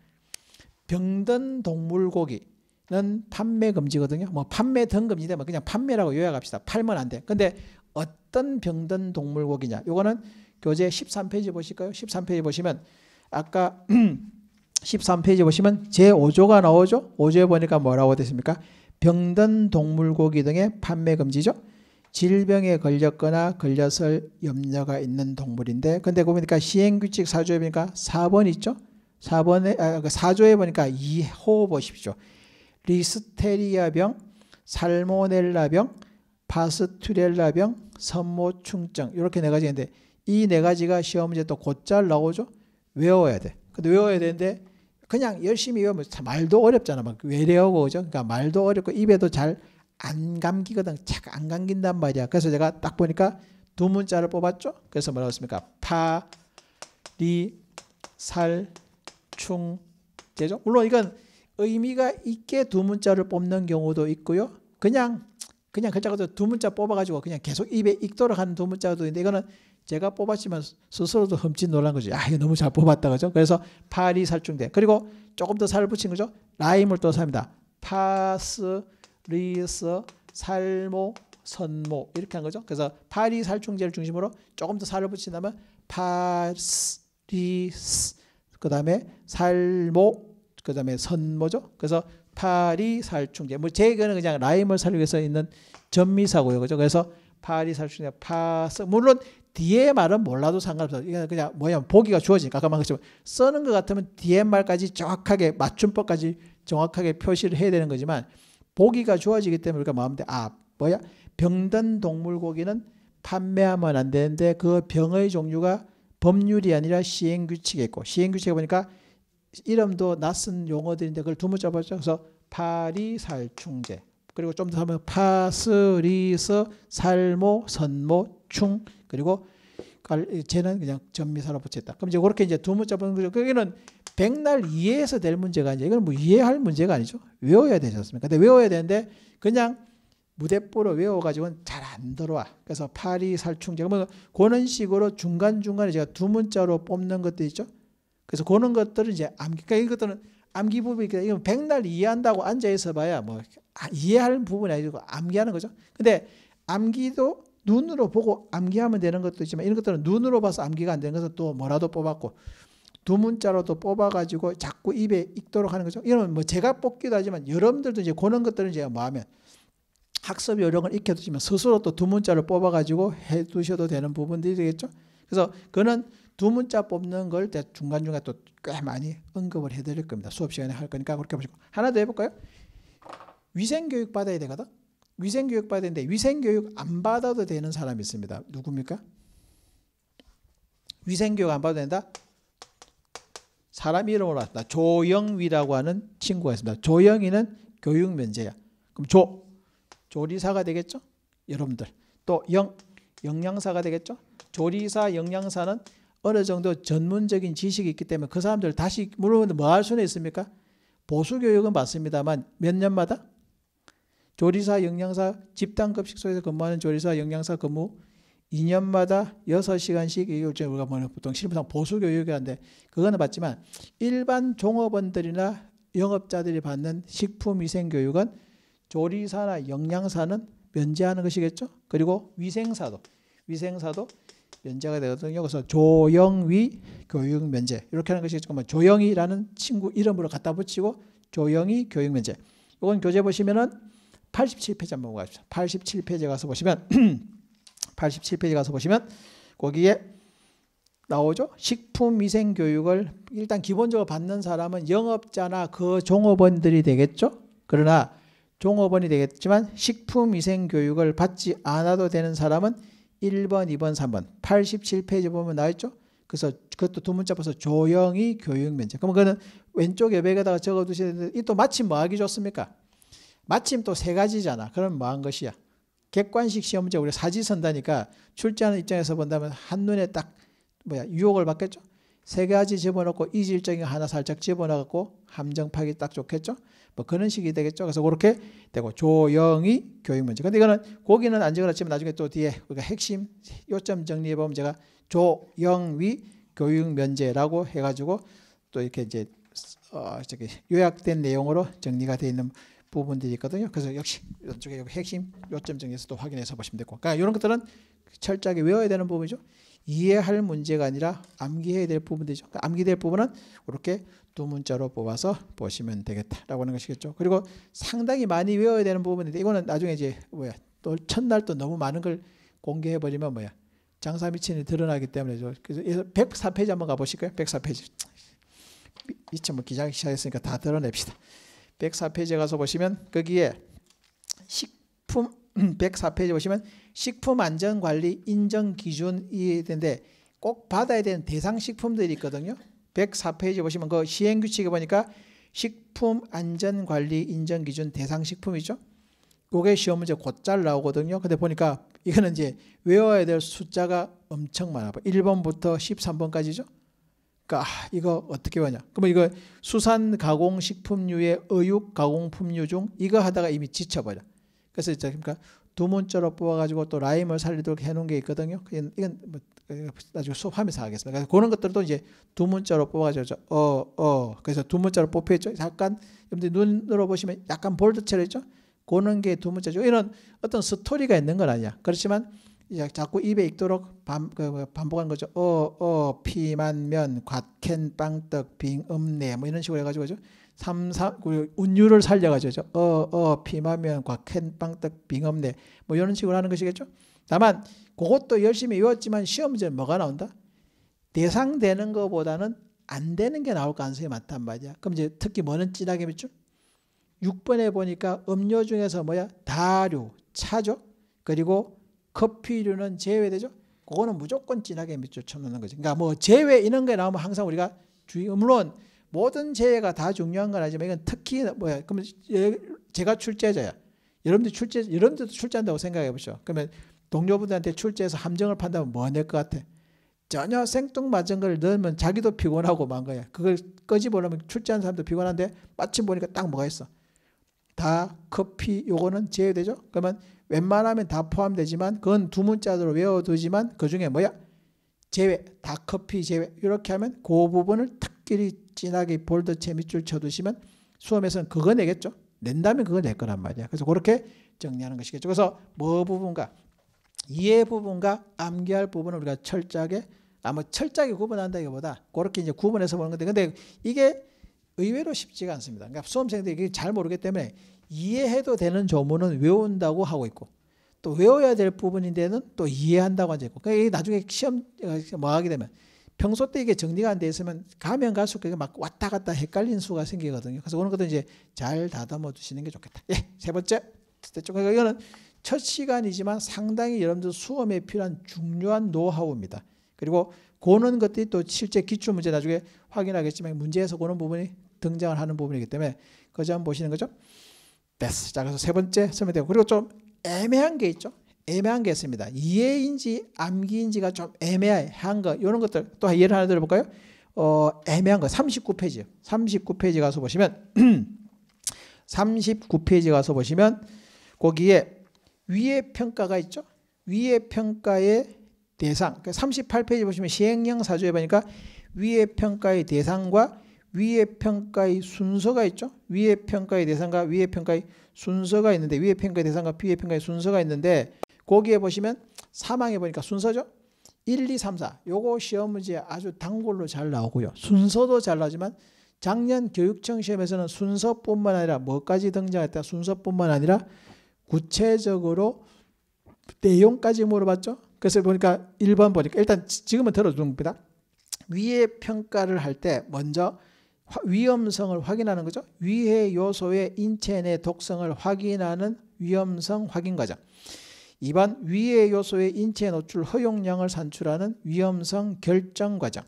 병든 동물 고기는 판매 금지거든요. 뭐 판매 등금지 되면 뭐 그냥 판매라고 요약합시다. 팔면 안 돼. 근데 어떤 병든 동물 고기냐? 요거는 교재 13페이지 보실까요? 13페이지 보시면 아까 13페이지 보시면 제5조가 나오죠? 5조에 보니까 뭐라고 됐습니까? 병든 동물 고기 등의 판매 금지죠? 질병에 걸렸거나 걸렸을 염려가 있는 동물인데 근데 보니까 시행규칙 4조에 보니까 4번 있죠? 4번에 아, 4조에 그 보니까 2호 보십시오. 리스테리아병, 살모넬라병, 파스투렐라병, 선모충증 이렇게 네 가지인데 이 네 가지가 시험 제또 곧잘 나오죠? 외워야 돼. 근데 외워야 되는데 그냥 열심히 외우면 말도 어렵잖아. 막 외래어고 죠 그러니까 말도 어렵고 입에도 잘안 감기거든. 착 안 감긴단 말이야. 그래서 제가 딱 보니까 두 문자를 뽑았죠. 그래서 뭐라고 했습니까? 파, 리, 살, 충, 제죠. 물론 이건 의미가 있게 두 문자를 뽑는 경우도 있고요. 그냥 그냥 글자 그대로 두 문자 뽑아가지고 그냥 계속 입에 익도록 하는 두 문자도 있는데 이거는 제가 뽑았지만 스스로도 흠칫 놀란 거죠. 아, 이거 너무 잘 뽑았다. 그죠? 그래서 파리 살충대. 그리고 조금 더 살을 붙인 거죠. 라임을 또 삽니다. 파스, 리스, 살모, 선모 이렇게 한 거죠. 그래서 파리 살충제를 중심으로 조금 더 살을 붙인다면 파스, 리스, 그 다음에 살모, 그 다음에 선모죠. 그래서 파리 살충제. 뭐 제거는 그냥 라임을 살리해서 있는 전미사고요, 그죠? 그래서 파리 살충제, 파스. 물론 뒤에 말은 몰라도 상관없어. 이건 그냥 뭐냐면 보기가 주어지니까 아까 말했지만 쓰는 것 같으면 뒤에 말까지 정확하게 맞춤법까지 정확하게 표시를 해야 되는 거지만 고기가 좋아지기 때문에 우리가 마음대아 뭐야 병든 동물 고기는 판매하면 안 되는데 그 병의 종류가 법률이 아니라 시행 규칙이 있고 시행 규칙에 보니까 이름도 낯선 용어들인데 그걸 두무잡았죠. 그래서 파리살충제 그리고 좀 더 하면 파스리스 살모 선모 충 그리고 쟤는 그냥 전미사로 붙였다. 그럼 이제 그렇게 이제 두무잡은 거죠. 거기는 백날 이해해서 될 문제가 아니죠 이건 뭐 이해할 문제가 아니죠. 외워야 되지 않습니까? 근데 외워야 되는데 그냥 무대뽀로 외워가지고는 잘 안 들어와. 그래서 파리, 살충제. 그러면 그런 식으로 중간중간에 제가 두 문자로 뽑는 것도 있죠. 그래서 고런 것들은 이제 암기, 그러니까 이것들은 암기 부분이니까 이건 백날 이해한다고 앉아있어 봐야 뭐 아, 이해할 부분이 아니고 암기하는 거죠. 근데 암기도 눈으로 보고 암기하면 되는 것도 있지만 이런 것들은 눈으로 봐서 암기가 안 되는 것은 또 뭐라도 뽑았고 두 문자로도 뽑아가지고 자꾸 입에 익도록 하는 거죠. 이러면 뭐 제가 뽑기도 하지만 여러분들도 이제 그런 것들은 제가 마음에 뭐 학습 요령을 익혀두시면 스스로 또 두 문자를 뽑아가지고 해두셔도 되는 부분들이 되겠죠. 그래서 그는 두 문자 뽑는 걸 중간중간 또꽤 많이 언급을 해드릴 겁니다. 수업 시간에 할 거니까 그렇게 보시고 하나 더 해볼까요? 위생교육 받아야 되거든. 위생교육 받아야 되는데 위생교육 안 받아도 되는 사람이 있습니다. 누굽니까? 위생교육 안 받아도 된다? 사람 이름으로 왔다. 조영위라고 하는 친구가 있습니다. 조영이는 교육 면제야. 그럼 조 조리사가 되겠죠? 여러분들 또 영 영양사가 되겠죠? 조리사 영양사는 어느 정도 전문적인 지식이 있기 때문에 그 사람들 다시 물어보는뭐할 수는 있습니까? 보수 교육은 맞습니다만 몇 년마다 조리사 영양사 집단 급식소에서 근무하는 조리사 영양사 근무 2년마다 6시간씩 이 교육제 우리가 보통 실무상 보수 교육이하는데 그거는 받지만 일반 종업원들이나 영업자들이 받는 식품 위생 교육은 조리사나 영양사는 면제하는 것이겠죠. 그리고 위생사도 위생사도 면제가 되거든요. 그래서 조영위 교육 면제 이렇게 하는 것이 조금 조영이라는 친구 이름으로 갖다 붙이고 조영이 교육 면제. 이건 교재 보시면은 87페이지 한번 가십시다. 87페이지 에 가서 보시면 87페이지 가서 보시면 거기에 나오죠. 식품위생교육을 일단 기본적으로 받는 사람은 영업자나 그 종업원들이 되겠죠. 그러나 종업원이 되겠지만 식품위생교육을 받지 않아도 되는 사람은 1번, 2번, 3번 87페이지 보면 나와있죠. 그래서 그것도 두 문자 봐서 조용이 교육 면제. 그러면 그거는 왼쪽 여백에다가 적어두시는데 이 또 마침 뭐하기 좋습니까? 마침 또 세 가지잖아. 그럼 뭐 한 것이야? 객관식 시험문제 우리 사지선다니까 출제하는 입장에서 본다면 한눈에 딱 뭐야 유혹을 받겠죠. 세 가지 집어넣고 이질적인 하나 살짝 집어넣고 함정파기 딱 좋겠죠. 뭐 그런 식이 되겠죠. 그래서 그렇게 되고 조영이 교육 문제. 근데 이거는 고기는 안 적어놨지만 나중에 또 뒤에 우리가 핵심 요점 정리해 보면 제가 조영위 교육 면제라고 해가지고 또 이렇게 이제 어 저기 요약된 내용으로 정리가 되어 있는 부분들이 있거든요. 그래서 역시 이쪽에 핵심 요점 정에서도 확인해서 보시면 되고. 그러니까 이런 것들은 철저하게 외워야 되는 부분이죠. 이해할 문제가 아니라 암기해야 될 부분들이죠. 그러니까 암기될 부분은 이렇게 두 문자로 뽑아서 보시면 되겠다라고 하는 것이겠죠. 그리고 상당히 많이 외워야 되는 부분인데 이거는 나중에 이제 뭐야 또 첫날 또 너무 많은 걸 공개해 버리면 뭐야 장사 미친이 드러나기 때문에 그래서 104페이지 한번 가보실까요? 104페이지 이참뭐 기자 시작했으니까 다 드러냅시다. 104페이지에 가서 보시면 거기에 식품 104페이지 음, 보시면 식품안전관리 인정기준이 되는데 꼭 받아야 되는 대상식품들이 있거든요. 104페이지 보시면 그 시행규칙에 보니까 식품안전관리 인정기준 대상식품이죠. 그게 시험 문제 곧잘 나오거든요. 근데 보니까 이거는 이제 외워야 될 숫자가 엄청 많아. 요 1번부터 13번까지죠. 그러니까 아, 이거 어떻게 하냐. 그러면 이거 수산 가공 식품류의 의육 가공 품류 중 이거 하다가 이미 지쳐버려. 그래서 이제 그러니까 두 문자로 뽑아가지고 또 라임을 살리도록 해놓은 게 있거든요. 이건, 뭐 나중에 수업하면서 하겠습니다. 그런 것들도 이제 두 문자로 뽑아가지고 어, 어. 그래서 두 문자로 뽑혀있죠. 약간 여러분들 눈으로 보시면 약간 볼드체를 있죠. 고는 게두 문자죠. 이런 어떤 스토리가 있는 건 아니야. 그렇지만 자꾸 입에 익도록 반, 그, 그 복한 거죠. 어, 어, 피만, 면, 곽, 캔 빵떡, 빙, 음내 네, 뭐 이런 식으로 해가지고 그죠? 삼삼 그 운율을 살려가지고 어, 어, 피만, 면, 곽, 캔 빵떡, 빙, 음내 네, 뭐 이런 식으로 하는 것이겠죠. 다만 그것도 열심히 외웠지만 시험 문제는 뭐가 나온다? 대상되는 것보다는 안 되는 게 나올 가능성이 많단 말이야. 그럼 이제 특히 뭐는 진하게 밑줄? 6번에 보니까 음료 중에서 뭐야? 다류, 차죠? 그리고 커피류는 제외되죠. 그거는 무조건 진하게 밑줄 쳐놓는 거죠. 그러니까 뭐 제외 이런 게 나오면 항상 우리가 주의 물론 모든 제외가 다 중요한 건 아니지만 이건 특히 뭐야 그러면 예, 제가 출제자야. 여러분들 출제 여러분들도 출제한다고 생각해 보시죠. 그러면 동료분들한테 출제해서 함정을 판다면 뭐낼것 같아? 전혀 생뚱맞은 걸 넣으면 자기도 피곤하고 만 거야. 그걸 끄집어내면 출제한 사람도 피곤한데 마침 보니까 딱 뭐가 있어. 다 커피 요거는 제외되죠. 그러면 웬만하면 다 포함되지만 그건 두 문자로 외워두지만 그 중에 뭐야? 제외, 다커피 제외 이렇게 하면 그 부분을 특별히 진하게 볼드체 밑줄 쳐두시면 수험에서는 그거 내겠죠. 낸다면 그걸 낼 거란 말이야. 그래서 그렇게 정리하는 것이겠죠. 그래서 뭐 부분과 이해 부분과 암기할 부분을 우리가 철저하게 아마 철저하게 구분한다기보다 그렇게 이제 구분해서 보는 건데 근데 이게 의외로 쉽지가 않습니다. 그러니까 수험생들이 잘 모르기 때문에 이해해도 되는 조문은 외운다고 하고 있고 또 외워야 될 부분인데는 또 이해한다고 하고 있고 그러니까 나중에 시험 뭐 하게 되면 평소 때 이게 정리가 안 돼 있으면 가면 갈수록 그게 막 왔다 갔다 헷갈린 수가 생기거든요. 그래서 그런 것도 이제 잘 다듬어 주시는 게 좋겠다. 예, 세 번째 그러니까 이거는 첫 시간이지만 상당히 여러분들 수험에 필요한 중요한 노하우입니다. 그리고 고는 것들이 또 실제 기출 문제 나중에 확인하겠지만 문제에서 고는 부분이 등장을 하는 부분이기 때문에 그점 보시는 거죠. 됐어. 자, 그래서 세 번째 설명되고 그리고 좀 애매한 게 있죠. 애매한 게 있습니다. 이해인지 암기인지가 좀 애매한 거 이런 것들 또 예를 하나 들어볼까요? 어, 애매한 거 39페이지. 39페이지 가서 보시면 39페이지 가서 보시면 거기에 위의 평가가 있죠. 위의 평가의 대상. 38페이지 그러니까 보시면 시행령 사주에 보니까 위의 평가의 대상과 위의 평가의 순서가 있죠. 위의 평가의 대상과 위의 평가의 순서가 있는데 위의 평가의 대상과 비의 평가의 순서가 있는데 거기에 보시면 사망해 보니까 순서죠. 1, 2, 3, 4. 요거 시험 문제 아주 단골로 잘 나오고요. 순서도 잘 나오지만 작년 교육청 시험에서는 순서뿐만 아니라 뭐까지 등장했다. 순서뿐만 아니라 구체적으로 내용까지 물어봤죠. 그래서 보니까 1번 보니까 일단 지금은 들어주는 겁니다. 위의 평가를 할 때 먼저 위험성을 확인하는 거죠. 위해 요소의 인체 내 독성을 확인하는 위험성 확인 과정. 2번 위해 요소의 인체 노출 허용량을 산출하는 위험성 결정 과정.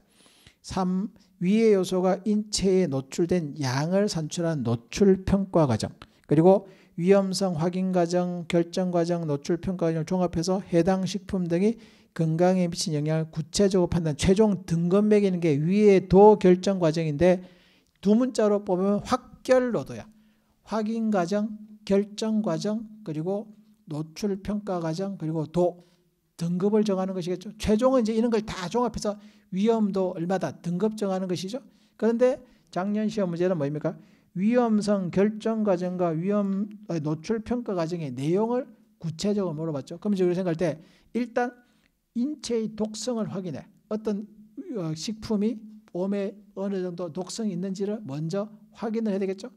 3. 위해 요소가 인체에 노출된 양을 산출한 노출 평가 과정. 그리고 위험성 확인 과정, 결정 과정, 노출 평가 과정을 종합해서 해당 식품 등이 건강에 미친 영향을 구체적으로 판단, 최종 등급 매기는 게 위의 도 결정 과정인데 두 문자로 보면 확결로도야 확인 과정, 결정 과정, 그리고 노출 평가 과정, 그리고 도 등급을 정하는 것이겠죠. 최종은 이제 이런 걸 다 종합해서 위험도 얼마다 등급 정하는 것이죠. 그런데 작년 시험 문제는 뭡니까? 위험성 결정 과정과 위험 어, 노출 평가 과정의 내용을 구체적으로 물어봤죠. 그럼 이제 우리 생각할 때 일단 인체의 독성을 확인해. 어떤 어, 식품이 몸에 어느 정도 독성이 있는지를 먼저 확인을 해야 되겠죠.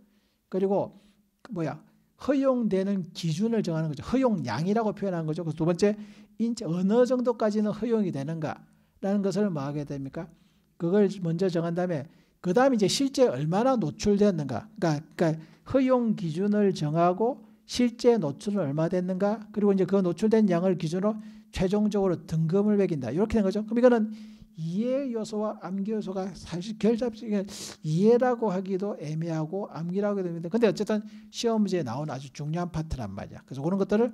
그리고 그 뭐야 허용되는 기준을 정하는 거죠. 허용량이라고 표현한 거죠. 그 두 번째 인체 어느 정도까지는 허용이 되는가라는 것을 뭐 하게 됩니까? 그걸 먼저 정한 다음에 그 다음 에 이제 실제 얼마나 노출되었는가. 그러니까, 그러니까 허용 기준을 정하고 실제 노출은 얼마 됐는가. 그리고 이제 그 노출된 양을 기준으로 최종적으로 등급을 매긴다. 이렇게 된 거죠. 그럼 이거는 이해 요소와 암기 요소가 사실 결잡식에 이해라고 하기도 애매하고 암기라고 해기도애매데 근데 어쨌든 시험 문제에 나온 아주 중요한 파트란 말이야. 그래서 그런 것들을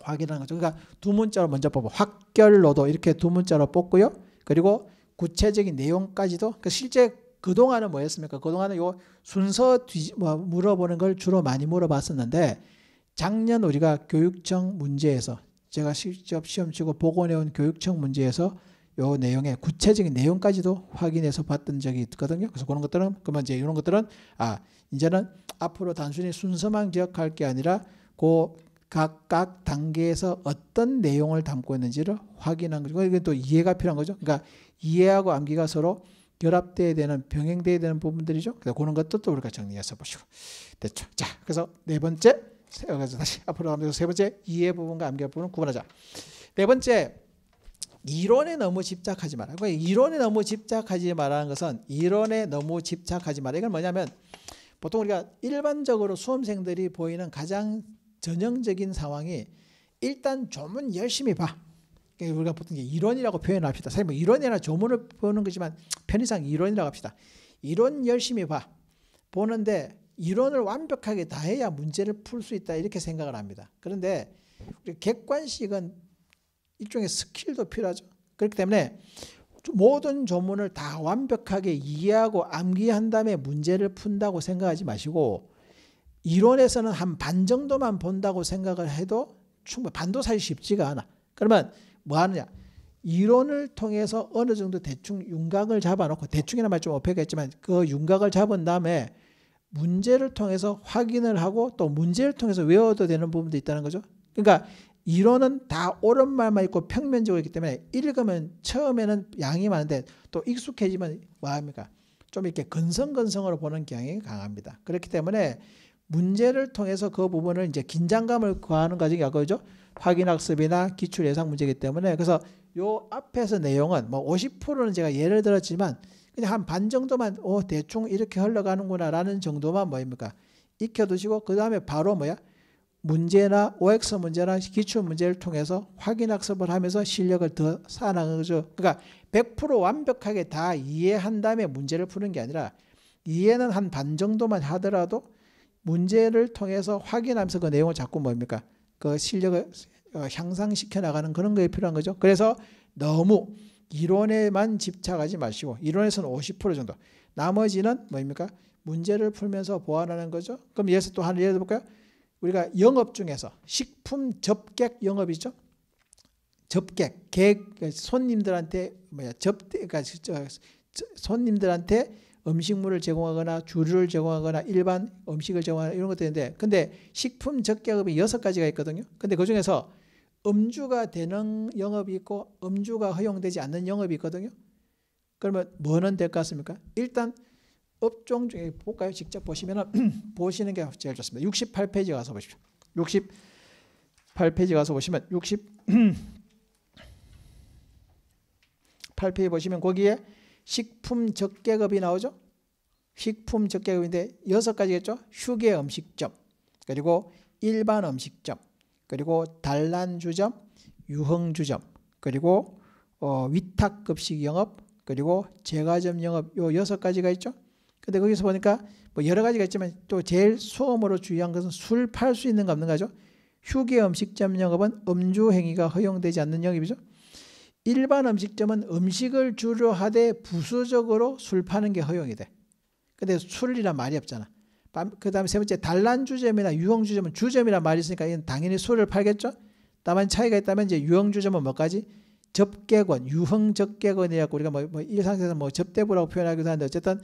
확인하는 거죠. 그러니까 두 문자로 먼저 뽑아. 확결로도 이렇게 두 문자로 뽑고요. 그리고 구체적인 내용까지도 그러니까 실제 그동안은 뭐였습니까? 그동안은 요 순서 뒤, 뭐 물어보는 걸 주로 많이 물어봤었는데 작년 우리가 교육청 문제에서 제가 직접 시험 치고 복원해온 교육청 문제에서 요 내용의 구체적인 내용까지도 확인해서 봤던 적이 있거든요. 그래서 그런 것들은 그러면 이제 이런 것들은 아 이제는 앞으로 단순히 순서만 기억할 게 아니라 그 각각 단계에서 어떤 내용을 담고 있는지를 확인한 거죠. 이게 또 이해가 필요한 거죠. 그러니까 이해하고 암기가 서로 결합돼야 되는 병행돼야 되는 부분들이죠. 그래서 그런 것도 또 우리가 정리해서 보시고 됐죠. 자, 그래서 네 번째 어, 그래서 다시 앞으로 세 번째 이해 부분과 암기 부분을 구분하자. 네 번째 이론에 너무 집착하지 마라. 이론에 그러니까 너무 집착하지 말라는 것은 이론에 너무 집착하지 마라. 이건 뭐냐면 보통 우리가 일반적으로 수험생들이 보이는 가장 전형적인 상황이 일단 조문 열심히 봐. 그러니까 우리가 보통 이론이라고 표현합시다. 사실 뭐 이론이나 조문을 보는 거지만 편의상 이론이라고 합시다. 이론 열심히 봐. 보는데 이론을 완벽하게 다 해야 문제를 풀 수 있다 이렇게 생각을 합니다. 그런데 객관식은 일종의 스킬도 필요하죠. 그렇기 때문에 모든 조문을 다 완벽하게 이해하고 암기한 다음에 문제를 푼다고 생각하지 마시고 이론에서는 한 반 정도만 본다고 생각을 해도 충분히 반도 사실 쉽지가 않아. 그러면 뭐 하느냐? 이론을 통해서 어느 정도 대충 윤곽을 잡아놓고 대충이나좀 어폐겠지만 그 윤곽을 잡은 다음에 문제를 통해서 확인을 하고 또 문제를 통해서 외워도 되는 부분도 있다는 거죠. 그러니까 이론은 다 옳은 말만 있고 평면적으로있기 때문에 읽으면 처음에는 양이 많은데 또 익숙해지면 뭐합니까? 좀 이렇게 근성근성으로 보는 경향이 강합니다. 그렇기 때문에 문제를 통해서 그 부분을 이제 긴장감을 구하는 과정이 그거죠 확인학습이나 기출 예상 문제이기 때문에 그래서 요 앞에서 내용은 뭐 50%는 제가 예를 들었지만 그냥 한 반 정도만 어 대충 이렇게 흘러가는구나라는 정도만 뭐입니까? 익혀두시고 그 다음에 바로 뭐야? 문제나 OX 문제나 기출 문제를 통해서 확인 학습을 하면서 실력을 더 쌓아나가는 거죠. 그러니까 100% 완벽하게 다 이해한 다음에 문제를 푸는 게 아니라 이해는 한 반 정도만 하더라도 문제를 통해서 확인하면서 그 내용을 자꾸 뭡니까? 그 실력을 어, 향상시켜 나가는 그런 거에 필요한 거죠. 그래서 너무 이론에만 집착하지 마시고 이론에서는 50% 정도 나머지는 뭡니까? 문제를 풀면서 보완하는 거죠. 그럼 예서 또 하나 예를 들어 볼까요? 우리가 영업 중에서 식품 접객 영업이죠. 접객, 객, 손님들한테 뭐야 접대, 그러니까 손님들한테 음식물을 제공하거나 주류를 제공하거나 일반 음식을 제공하거 이런 것들인데, 근데 식품 접객업이 여섯 가지가 있거든요. 근데 그 중에서 음주가 되는 영업이 있고 음주가 허용되지 않는 영업이 있거든요. 그러면 뭐는 될 것 같습니까? 일단 업종 중에 볼까요? 직접 보시면은 보시는 게 제일 좋습니다. 68페이지 가서 보십시오. 68페이지 가서 보시면 68페이지 보시면 거기에 식품 적계급이 나오죠. 식품 적계급인데 여섯 가지겠죠. 휴게 음식점 그리고 일반 음식점 그리고 단란주점 유흥주점 그리고 어, 위탁급식 영업 그리고 제과점 영업 요 여섯 가지가 있죠. 근데 거기서 보니까 뭐 여러 가지가 있지만 또 제일 소음으로 주의한 것은 술 팔 수 있는가 없는가죠. 휴게 음식점 영업은 음주 행위가 허용되지 않는 영업이죠. 일반 음식점은 음식을 주로 하되 부수적으로 술 파는 게 허용이 돼. 근데 술이란 말이 없잖아. 그 다음에 세 번째 단란주점이나 유흥주점은 주점이란 말이 있으니까 이건 당연히 술을 팔겠죠. 다만 차이가 있다면 이제 유흥주점은 뭐까지? 접객원, 유흥 접객원이라고 우리가 뭐, 뭐 일상에서 뭐 접대부라고 표현하기도 하는데 어쨌든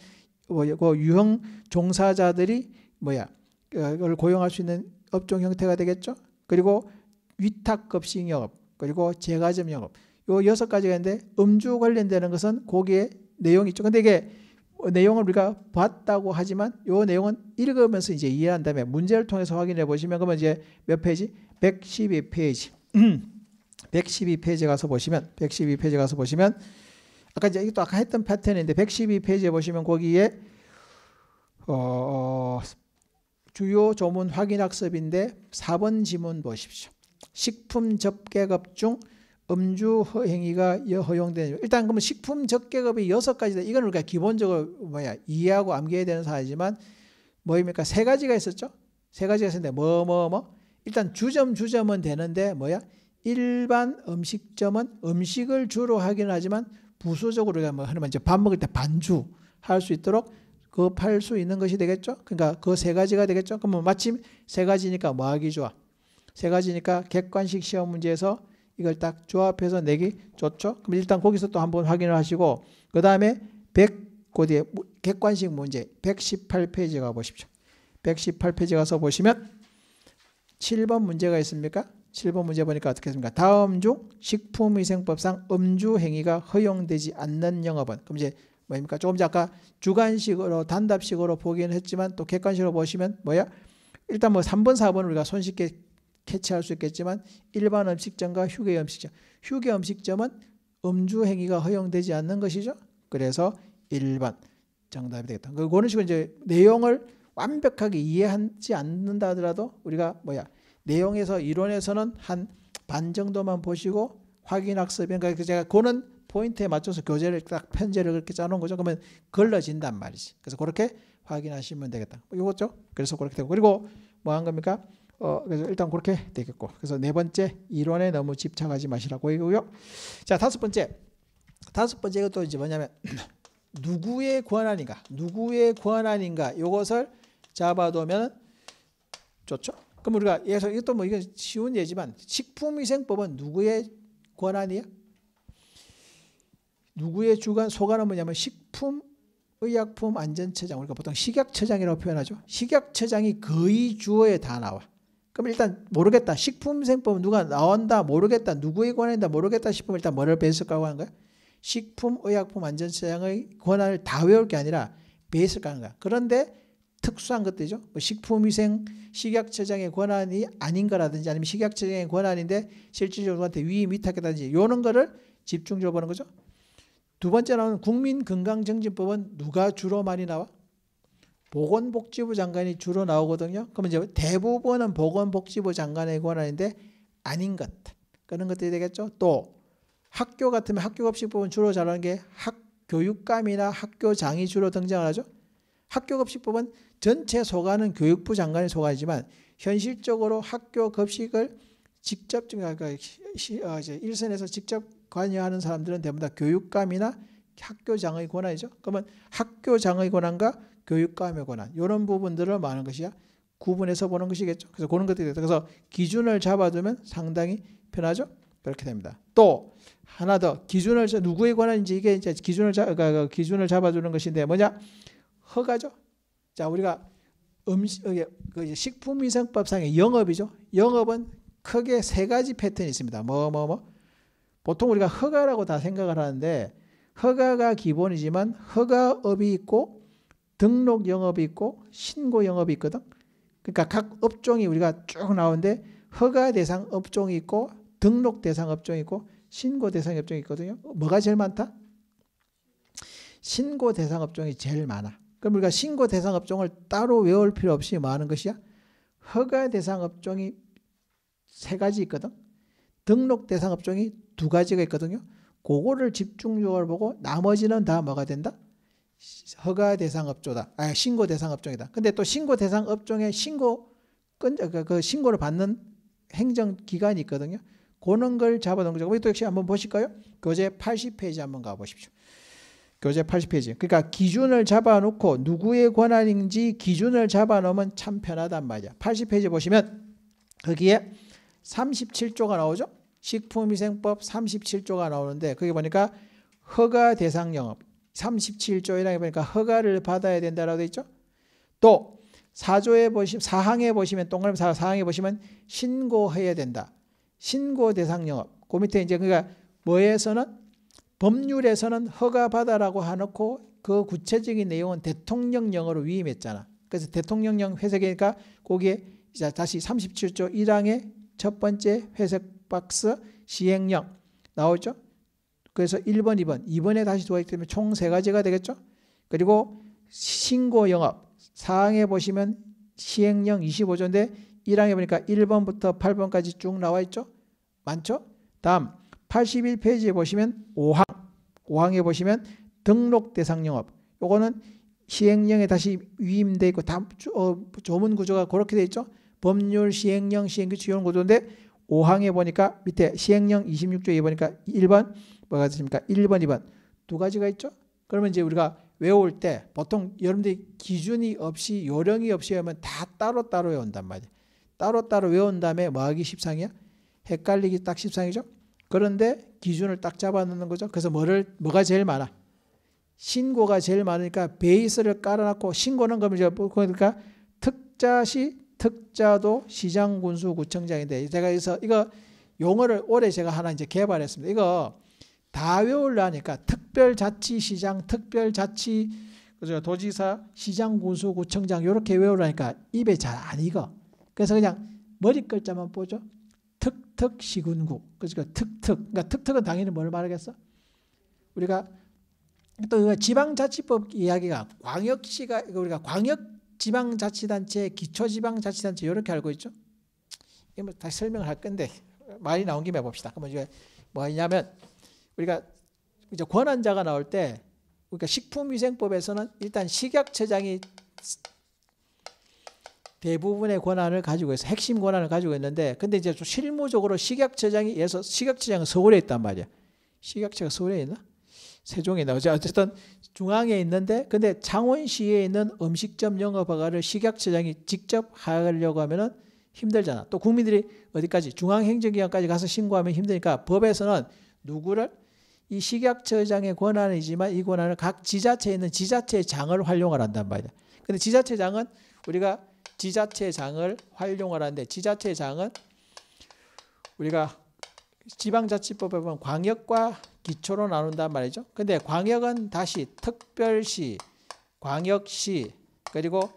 뭐 그 유형 종사자들이 뭐야 그걸 고용할 수 있는 업종 형태가 되겠죠. 그리고 위탁급식 영업 그리고 제과점 영업 요 여섯 가지가 있는데 음주 관련되는 것은 거기에 내용이 있죠. 근데 이게 내용을 우리가 봤다고 하지만 요 내용은 읽으면서 이제 이해한 다음에 문제를 통해서 확인해 보시면 그러면 이제 몇 페이지? 112페이지. 112페이지 가서 보시면 112페이지 가서 보시면 아까 이제 이것도 아까 했던 패턴인데 112페이지에 보시면 거기에 어, 어, 주요 조문 확인 학습인데 4번 지문 보십시오. 식품 접객업 중 음주 행위가 허용되는 일단 그러면 식품 접객업이 여섯 가지다. 이건 우리가 기본적으로 뭐야 이해하고 암기해야 되는 사안이지만 뭐입니까? 세 가지가 있었죠. 세 가지가 있었는데 뭐 뭐, 뭐. 일단 주점 주점은 되는데 뭐야? 일반 음식점은 음식을 주로 하긴 하지만 부수적으로 뭐 하면 이제 밥 먹을 때 반주 할 수 있도록 그팔수 있는 것이 되겠죠. 그러니까 그 세 가지가 되겠죠. 그러면 뭐 마침 세 가지니까 뭐 하기 좋아. 세 가지니까 객관식 시험 문제에서 이걸 딱 조합해서 내기 좋죠. 그럼 일단 거기서 또 한번 확인을 하시고 그 다음에 100 고디의 객관식 문제 118페이지 가 보십시오. 118페이지 가서 보시면 7번 문제가 있습니까? 7번 문제 보니까 어떻겠습니까? 다음 중 식품위생법상 음주 행위가 허용되지 않는 영업은 그럼 이제 뭡니까? 조금 전 아까 주관식으로 단답식으로 보기는 했지만 또 객관식으로 보시면 뭐야? 일단 뭐 3번, 4번 우리가 손쉽게 캐치할 수 있겠지만 일반 음식점과 휴게 음식점. 휴게 음식점은 음주 행위가 허용되지 않는 것이죠. 그래서 일반 정답이 되겠다. 그런 식으로 이제 내용을 완벽하게 이해하지 않는다 하더라도 우리가 뭐야? 내용에서 이론에서는 한 반 정도만 보시고 확인 학습인 그 제가 고는 포인트에 맞춰서 교재를 딱 편제를 그렇게 짜놓은 거죠. 그러면 걸러진단 말이지. 그래서 그렇게 확인하시면 되겠다. 뭐 이거죠. 그래서 그렇게 되고 그리고 뭐 한 겁니까? 어, 그래서 일단 그렇게 되겠고. 그래서 네 번째 이론에 너무 집착하지 마시라고 이거고요. 자, 다섯 번째. 다섯 번째 이것도 이제 뭐냐면 누구의 권한인가? 누구의 권한인가? 이것을 잡아두면 좋죠. 그럼 우리가 예서 이것도 뭐 이건 쉬운 예지만 식품위생법은 누구의 권한이야? 누구의 주관 소관은 뭐냐면 식품 의약품 안전처장 우리가 보통 식약처장이라고 표현하죠. 식약처장이 거의 주어에 다 나와. 그럼 일단 모르겠다. 식품위생법 누가 나온다 모르겠다. 누구의 권한이다 모르겠다 싶으면 일단 뭐를 베이스라 하는 거야? 식품의약품 안전처장의 권한을 다 외울 게 아니라 베이스를 까는 거야. 그런데 특수한 것들이죠. 뭐 식품위생, 식약처장의 권한이 아닌 거라든지 아니면 식약처장의 권한인데 실질적으로 한테 위임 위탁했다든지 이런 거를 집중적으로 보는 거죠. 두 번째로는 국민건강증진법은 누가 주로 많이 나와? 보건복지부 장관이 주로 나오거든요. 그러면 이제 대부분은 보건복지부 장관의 권한인데 아닌 것. 그런 것들이 되겠죠. 또 학교 같으면 학교급식법은 주로 잘하는 게 학교육감이나 학교장이 주로 등장을 하죠. 학교급식법은 전체 소관은 교육부 장관의 소관이지만 현실적으로 학교 급식을 직접 그러니까 어, 일선에서 직접 관여하는 사람들은 대부분 다 교육감이나 학교장의 권한이죠. 그러면 학교장의 권한과 교육감의 권한 이런 부분들을 많은 것이야 구분해서 보는 것이겠죠. 그래서 그런 것들이 그래서 기준을 잡아두면 상당히 편하죠. 그렇게 됩니다. 또 하나 더 기준을 누구에 관한인지 이게 이제 기준을 잡, 그러니까 기준을 잡아주는 것인데 뭐냐 허가죠. 자, 우리가 음식, 그 식품위생법상의 영업이죠. 영업은 크게 세 가지 패턴이 있습니다. 뭐, 뭐, 뭐. 보통 우리가 허가라고 다 생각을 하는데, 허가가 기본이지만 허가업이 있고, 등록 영업이 있고, 신고 영업이 있거든. 그러니까 각 업종이 우리가 쭉 나오는데, 허가 대상 업종이 있고, 등록 대상 업종이 있고, 신고 대상 업종이 있거든요. 뭐가 제일 많다? 신고 대상 업종이 제일 많아. 그럼 우리가 신고 대상 업종을 따로 외울 필요 없이 뭐 하는 것이야? 허가 대상 업종이 세 가지 있거든. 등록 대상 업종이 두 가지가 있거든요. 그거를 집중적으로 보고 나머지는 다 뭐가 된다? 허가 대상 업종이다. 아, 신고 대상 업종이다. 근데 또 신고 대상 업종에 신고 그, 그 신고를 받는 행정 기관이 있거든요. 그런 걸 잡아놓은 거죠. 우리 또 역시 한번 보실까요? 교재 80페이지 한번 가보십시오. 교재 그 80페이지. 그러니까 기준을 잡아놓고 누구의 권한인지 기준을 잡아놓으면 참 편하단 말이야. 80페이지 보시면 거기에 37조가 나오죠. 식품위생법 37조가 나오는데 거기 보니까 허가 대상 영업 37조에 이라 보니까 허가를 받아야 된다라고 돼 있죠. 또 4조에 보시면 4항에 보시면 동그라미 4, 항에 보시면 신고해야 된다. 신고 대상 영업. 그 밑에 이제 그러니까 뭐에서는 법률에서는 허가받아라고 해놓고 그 구체적인 내용은 대통령령으로 위임했잖아. 그래서 대통령령 회색이니까 거기에 다시 37조 1항의 첫 번째 회색 박스 시행령 나오죠. 그래서 1번, 2번, 2번에 다시 들어있기 때문에 총 세 가지가 되겠죠. 그리고 신고 영업 사항에 보시면 시행령 25조인데 1항에 보니까 1번부터 8번까지 쭉 나와 있죠. 많죠? 다음 81페이지에 보시면 5항, 5항에 보시면 등록 대상 영업. 요거는 시행령에 다시 위임돼 있고 다 어, 조문 구조가 그렇게 돼 있죠. 법률, 시행령, 시행규칙 이런 구조인데 5항에 보니까 밑에 시행령 26조에 보니까 1번 뭐가 있습니까? 1번, 2번 두 가지가 있죠. 그러면 이제 우리가 외울 때 보통 여러분들이 기준이 없이 요령이 없이 하면 다 따로따로 외운단 말이에요. 따로따로 외운 다음에 뭐하기 십상이야? 헷갈리기 딱 십상이죠. 그런데 기준을 딱 잡아놓는 거죠. 그래서 뭐를 뭐가 제일 많아? 신고가 제일 많으니까 베이스를 깔아놨고 신고는 그럼 이제 뭐, 그러니까 특자시 특자도 시장군수 구청장인데 제가 그래서 이거 용어를 올해 제가 하나 이제 개발했습니다. 이거 다 외우려니까 하 특별자치시장, 특별자치 그죠 도지사, 시장군수 구청장 이렇게 외우려니까 입에 잘 안 익어. 그래서 그냥 머리 글자만 보죠. 특특 시군국 그러니까 특특. 그러니까 특특은 당연히 뭘 말하겠어? 우리가 또 지방자치법 이야기가 광역시가 우리가 광역 지방자치단체, 기초지방자치단체 이렇게 알고 있죠. 이거뭐 다시 설명을 할 건데 말이 나온 김에 봅시다. 그러면 이제 뭐냐면 우리가 이제 권한자가 나올 때 그러니까 식품위생법에서는 일단 식약처장이 대부분의 권한을 가지고 있어. 핵심 권한을 가지고 있는데, 근데 이제 좀 실무적으로 식약처장이, 예서 식약처장은 서울에 있단 말이야. 식약처가 서울에 있나? 세종에 있나? 어쨌든 중앙에 있는데, 근데 창원시에 있는 음식점 영업 허가를 식약처장이 직접 하려고 하면은 힘들잖아. 또 국민들이 어디까지 중앙행정기관까지 가서 신고하면 힘드니까 법에서는 누구를 이 식약처장의 권한이지만 이 권한을 각 지자체에 있는 지자체 장을 활용을 한단 말이야. 근데 지자체장은 우리가 지자체장을 활용하라는데 지자체장은 우리가 지방자치법에 보면 광역과 기초로 나눈단 말이죠. 근데 광역은 다시 특별시, 광역시, 그리고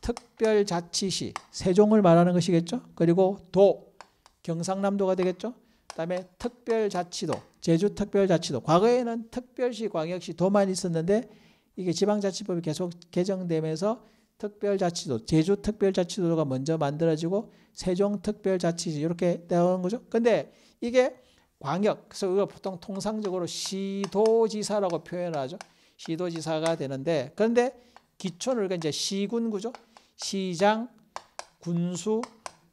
특별자치시, 세종을 말하는 것이겠죠. 그리고 도, 경상남도가 되겠죠. 그다음에 특별자치도, 제주특별자치도. 과거에는 특별시, 광역시, 도만 있었는데 이게 지방자치법이 계속 개정되면서 특별자치도, 제주 특별자치도가 먼저 만들어지고 세종 특별자치지 이렇게 되는 어 거죠. 근데 이게 광역, 그래서 이거 보통 통상적으로 시도지사라고 표현을 하죠. 시도지사가 되는데 그런데 기초는 이제 시군구죠. 시장, 군수,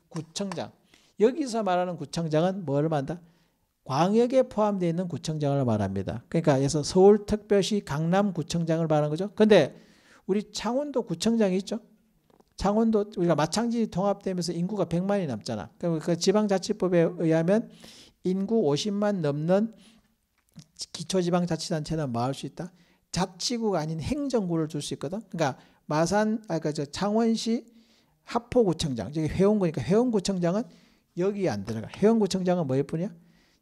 구청장. 여기서 말하는 구청장은 뭘 말한다? 광역에 포함되어 있는 구청장을 말합니다. 그러니까 그래서 서울특별시 강남구청장을 말하는 거죠. 근데 우리 창원도 구청장이 있죠. 창원도 우리가 마창지 통합되면서 인구가 100만이 남잖아. 그럼 그 지방자치법에 의하면 인구 50만 넘는 기초지방자치단체는 뭐할수 있다? 자치구가 아닌 행정구를 줄 수 있거든. 그러니까 마산 아까 그러니까 저 창원시 합포구청장 저기 회원구니까 회원구청장은 여기 안 들어가. 회원구청장은 뭐일 뿐이야?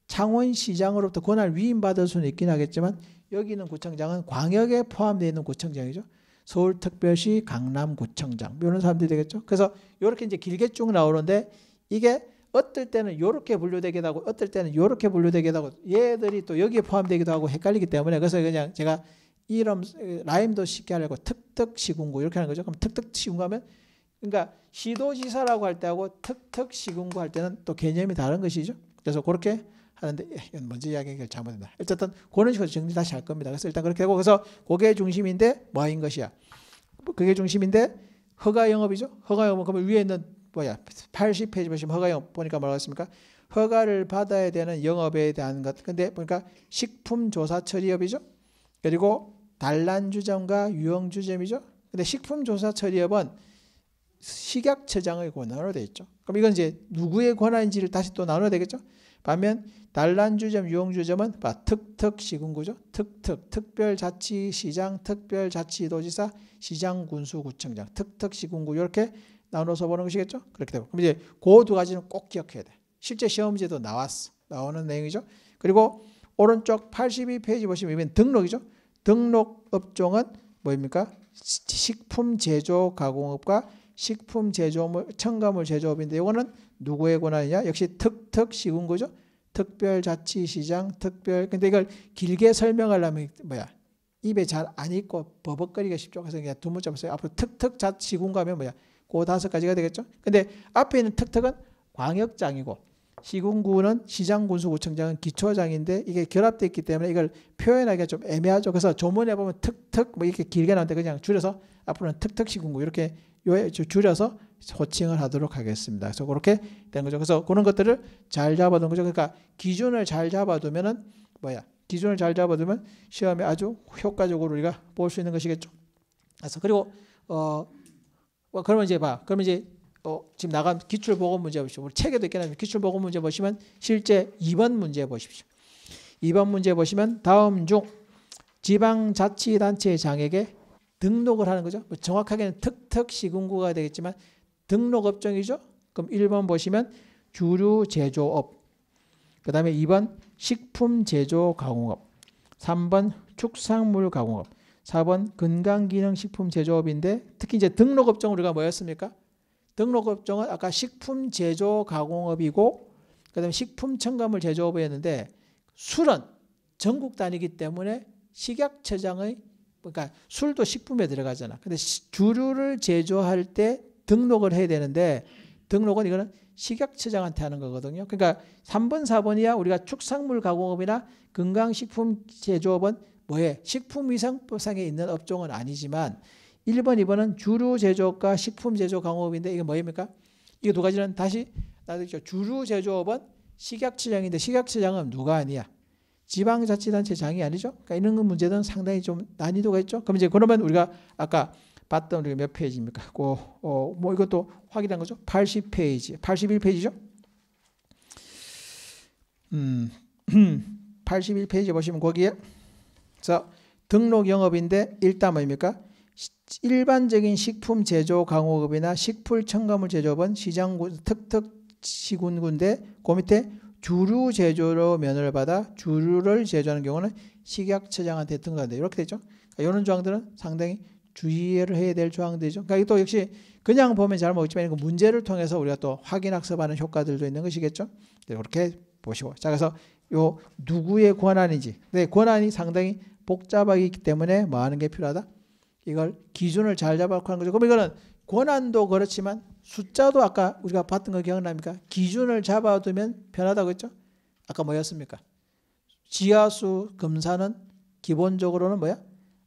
창원시장으로부터 권한을 위임받을 수는 있긴 하겠지만 여기 있는 구청장은 광역에 포함되어 있는 구청장이죠. 서울특별시 강남구청장 뭐 이런 사람들이 되겠죠. 그래서 이렇게 이제 길게 쭉 나오는데 이게 어떨 때는 이렇게 분류되기도 하고 어떨 때는 이렇게 분류되기도 하고 얘들이 또 여기에 포함되기도 하고 헷갈리기 때문에 그래서 그냥 제가 이름 라임도 쉽게 하려고 특특시군구 이렇게 하는 거죠. 그럼 특특시군구 하면 그러니까 시도지사라고 할 때하고 특특시군구 할 때는 또 개념이 다른 것이죠. 그래서 그렇게 하는데 예, 이건 뭔지 이야기를 잘못된다. 어쨌든 그런 식으로 정리 다시 할 겁니다. 그래서 일단 그렇게 하고 그래서 그게 중심인데 뭐인 것이야. 뭐 그게 중심인데 허가 영업이죠. 허가 영업 그러면 위에 있는 뭐야 80페이지 보시면 허가 영업 보니까 뭐라고 했습니까? 허가를 받아야 되는 영업에 대한 것. 근데 보니까 식품조사처리업이죠. 그리고 단란주점과 유형주점이죠. 근데 식품조사처리업은 식약처장의 권한으로 되어 있죠. 그럼 이건 이제 누구의 권한인지를 다시 또 나눠야 되겠죠. 반면 단란주점, 유흥주점은 특특 시군구죠. 특특 특별자치시장, 특별자치도지사, 시장군수구청장, 특특 시군구 이렇게 나눠서 보는 것이겠죠. 그렇게 되고 그럼 이제 그두 가지는 꼭 기억해야 돼. 실제 시험지도 나왔어. 나오는 내용이죠. 그리고 오른쪽 82페이지 보시면 이면 등록이죠. 등록 업종은 뭐입니까? 식품 제조 가공업과 식품 제조물 첨가물 제조업인데 이거는 누구의 권한이냐? 역시 특특 시군 거죠. 특별자치시장 특별 근데 이걸 길게 설명하려면 뭐야? 입에 잘 안 익고 버벅거리기 쉽죠. 그래서 그냥 두 문자 써요. 앞으로 특특자치군 가면 뭐야? 그 다섯 가지가 되겠죠. 근데 앞에 있는 특특은 광역장이고 시군구는 시장군수구청장은 기초장인데 이게 결합돼 있기 때문에 이걸 표현하기가 좀 애매하죠. 그래서 조문해 보면 특특 뭐 이렇게 길게 나오는데 그냥 줄여서 앞으로는 특특시군구 이렇게 줄여서 호칭을 하도록 하겠습니다. 그래서 그렇게 된 거죠. 그래서 그런 것들을 잘 잡아둔 거죠. 그러니까 기준을 잘 잡아두면은 뭐야? 기준을 잘 잡아두면 시험에 아주 효과적으로 우리가 볼 수 있는 것이겠죠. 그래서 그리고 어 뭐 그러면 이제 봐. 그러면 이제 어, 지금 나간 기출 보건 문제 보십시오. 우리 책에도 있겠는데 기출 보건 문제 보시면 실제 2번 문제 보십시오. 2번 문제 보시면 다음 중 지방자치단체장에게 등록을 하는 거죠. 뭐 정확하게는 특특시군구가 되겠지만 등록업종이죠. 그럼 1번 보시면 주류 제조업. 그 다음에 2번 식품 제조 가공업. 3번 축산물 가공업. 4번 건강기능식품 제조업인데 특히 이제 등록업종 우리가 뭐였습니까? 등록업종은 아까 식품 제조 가공업이고 그 다음에 식품 첨가물 제조업이었는데 술은 전국 단위기 이 때문에 식약처장의 그러니까 술도 식품에 들어가잖아. 근데 주류를 제조할 때 등록을 해야 되는데 등록은 이거는 식약처장한테 하는 거거든요. 그러니까 3번, 4번이야 우리가 축산물 가공업이나 건강식품 제조업은 뭐해? 식품위생법상에 있는 업종은 아니지만 1번, 2번은 주류 제조업과 식품 제조 강업인데 이게 뭐입니까? 이게 두 가지는 다시 나도 주류 제조업은 식약처장인데 식약처장은 누가 아니야? 지방자치단체장이 아니죠. 그러니까 이런 문제는 상당히 좀 난이도가 있죠. 그럼 이제 그러면 우리가 아까 봤던 우리가 몇 페이지입니까? 고, 어, 뭐 이것도 확인한 거죠. 80페이지, 81페이지죠. 음, 81페이지 보시면 거기에 자 등록 영업인데 일단 뭡입니까 일반적인 식품 제조 강호업이나 식품 첨가물 제조업은 시장 특특 시군군데 그 밑에 주류 제조로 면허를 받아 주류를 제조하는 경우는 식약처장한테 등록한다. 이렇게 되죠. 그러니까 이런 조항들은 상당히 주의를 해야 될 조항들이죠. 그러니까 또 역시 그냥 보면 잘 모르겠지만 그 문제를 통해서 우리가 또 확인 학습하는 효과들도 있는 것이겠죠. 네, 이렇게 보시고. 자, 그래서 요 누구의 권한인지. 네, 권한이 상당히 복잡하기 때문에 뭐 하는 게 필요하다? 이걸 기준을 잘 잡아놓고 하는 거죠. 그럼 이거는 권한도 그렇지만 숫자도 아까 우리가 봤던 거 기억납니까? 기준을 잡아두면 편하다고 했죠? 아까 뭐였습니까? 지하수 검사는 기본적으로는 뭐야?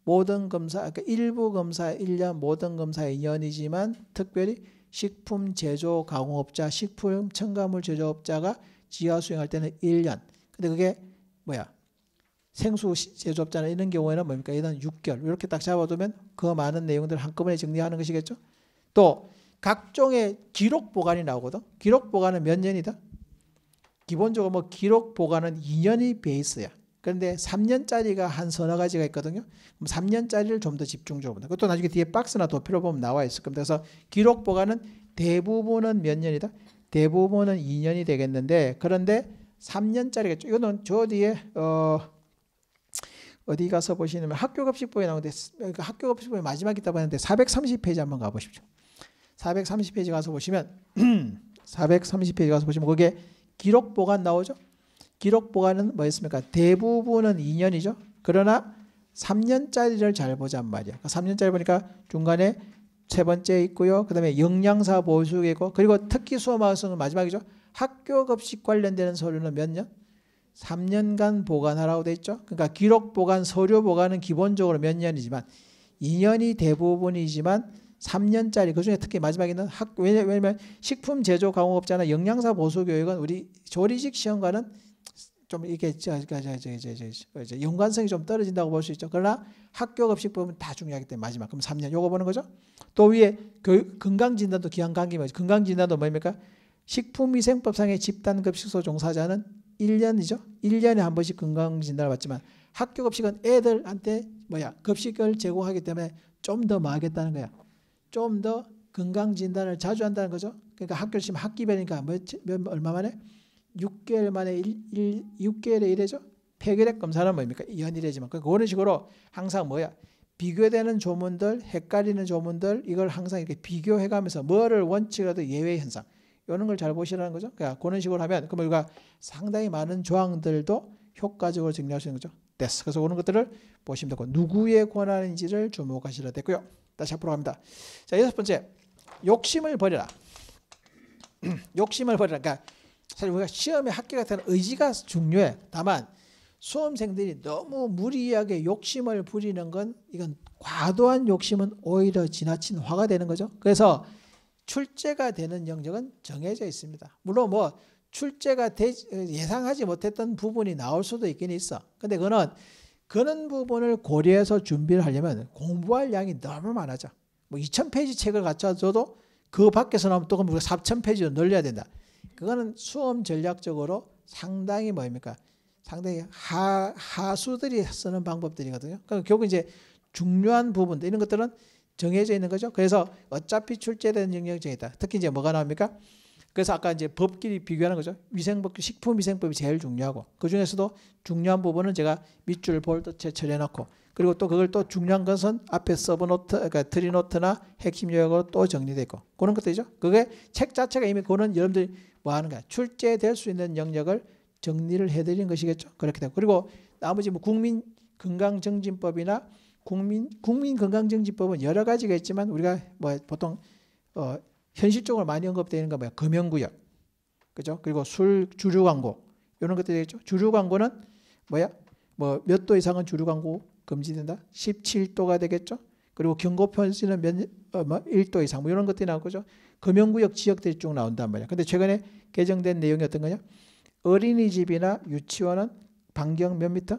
모든 검사, 그러니까 일부 검사, 1년 모든 검사 2년이지만 특별히 식품 제조 가공업자, 식품 첨가물 제조업자가 지하 수행할 때는 1년. 근데 그게 뭐야? 생수 제조업자나 이런 경우에는 뭡니까? 이런 6개월. 이렇게 딱 잡아두면 그 많은 내용들을 한꺼번에 정리하는 것이겠죠? 또 각종의 기록 보관이 나오거든. 기록 보관은 몇 년이다? 기본적으로 뭐 기록 보관은 2년이 베이스야. 그런데 3년짜리가 한 서너 가지가 있거든요. 그럼 3년짜리를 좀 더 집중적으로 그것도 나중에 뒤에 박스나 도표로 보면 나와 있을 겁니다. 그래서 기록 보관은 대부분은 몇 년이다? 대부분은 2년이 되겠는데 그런데 3년짜리가 이거는 저 뒤에 어 어디 가서 보시면 학교 급식부에 나오는데 학교 급식부의 마지막 있다고 하는데 430페이지 한번 가보십시오. 430페이지 가서 보시면 430페이지 가서 보시면 거기에 기록 보관 나오죠. 기록 보관은 뭐였습니까? 대부분은 2년이죠. 그러나 3년짜리를 잘 보잔 말이야. 3년짜리 그러니까 보니까 중간에 세 번째 있고요. 그 다음에 영양사 보수계고 그리고 특기 수험학습은 마지막이죠. 학교 급식 관련되는 서류는 몇 년? 3년간 보관하라고 돼 있죠. 그러니까 기록 보관, 서류 보관은 기본적으로 몇 년이지만 2년이 대부분이지만 3년짜리 그중에 특히 마지막에는 학 왜냐면 식품 제조 강업자나 영양사 보수 교육은 우리 조리식 시험과는 좀 이게 렇 저, 연관성이 좀 떨어진다고 볼 수 있죠. 그러나 학교급식법은 다 중요하기 때문에 마지막 그럼 3년 요거 보는 거죠. 또 위에 교육 건강진단도 기한관계 뭐 건강진단도 뭡니까? 식품위생법상의 집단급식소 종사자는 1년이죠. 1년에 한 번씩 건강진단을 받지만 학교급식은 애들한테 뭐야 급식을 제공하기 때문에 좀 더 막겠다는 거야. 좀더 건강 진단을 자주 한다는 거죠. 그러니까 학교를 치면 학기별이니까 몇, 몇 얼마 만에 6개월 만에 1, 1 6개월에 이래죠 폐결핵 검사는 뭡니까? 연일회지만 그러니까 그런 식으로 항상 뭐야? 비교되는 조문들, 헷갈리는 조문들 이걸 항상 이렇게 비교해가면서 뭐를 원칙이라도 예외 현상 이런 걸 잘 보시라는 거죠. 그러니까 그런 식으로 하면 그럼 우리가 상당히 많은 조항들도 효과적으로 정리할 수 있는 거죠. 됐어. 그래서 오는 것들을 보시면 되고 누구의 권한인지를 주목하시라 됐고요. 다시 앞으로 갑니다. 자, 여섯 번째. 욕심을 버려라. 욕심을 버려라. 그러니까 사실 우리가 시험에 합격에 대 의지가 중요해. 다만 수험생들이 너무 무리하게 욕심을 부리는 건 이건 과도한 욕심은 오히려 지나친 화가 되는 거죠. 그래서 출제가 되는 영역은 정해져 있습니다. 물론 뭐 출제가 되, 예상하지 못했던 부분이 나올 수도 있긴 있어. 근데 그거는 그런 부분을 고려해서 준비를 하려면 공부할 양이 너무 많아져. 뭐 2000페이지 책을 갖춰줘도 그 밖에서 나오면 또 우리가 4000페이지로 늘려야 된다. 그거는 수험 전략적으로 상당히 뭡니까? 상당히 하, 하수들이 쓰는 방법들이거든요. 그러니까 결국 이제 중요한 부분들 이런 것들은 정해져 있는 거죠. 그래서 어차피 출제되는 영역이다. 특히 이제 뭐가 나옵니까? 그래서 아까 이제 법끼리 비교하는 거죠. 위생법, 식품 위생법이 제일 중요하고 그 중에서도 중요한 부분은 제가 밑줄 볼드체 처리해놓고 그리고 또 그걸 또 중요한 것은 앞에 서브노트, 그러니까 트리노트나 핵심 요약으로 또 정리되어 있고 그런 것들이죠. 그게 책 자체가 이미 그거는 여러분들이 뭐 하는 거야. 출제될 수 있는 영역을 정리를 해드리는 것이겠죠. 그렇게 되고 그리고 나머지 뭐 국민 건강증진법이나 국민 국민 건강증진법은 여러 가지가 있지만 우리가 뭐 보통 어 현실적으로 많이 언급되는 건 뭐야? 금연구역. 그죠? 그리고 술 주류 광고. 이런 것들이 있죠. 주류 광고는 뭐야? 뭐 몇 도 이상은 주류 광고 금지된다. 17도가 되겠죠. 그리고 경고 표시는 몇, 어, 뭐 1도 이상 뭐 이런 것들이 나오죠. 금연구역 지역들이 쭉 나온단 말이야. 근데 최근에 개정된 내용이 어떤 거냐? 어린이집이나 유치원은 반경 몇 미터?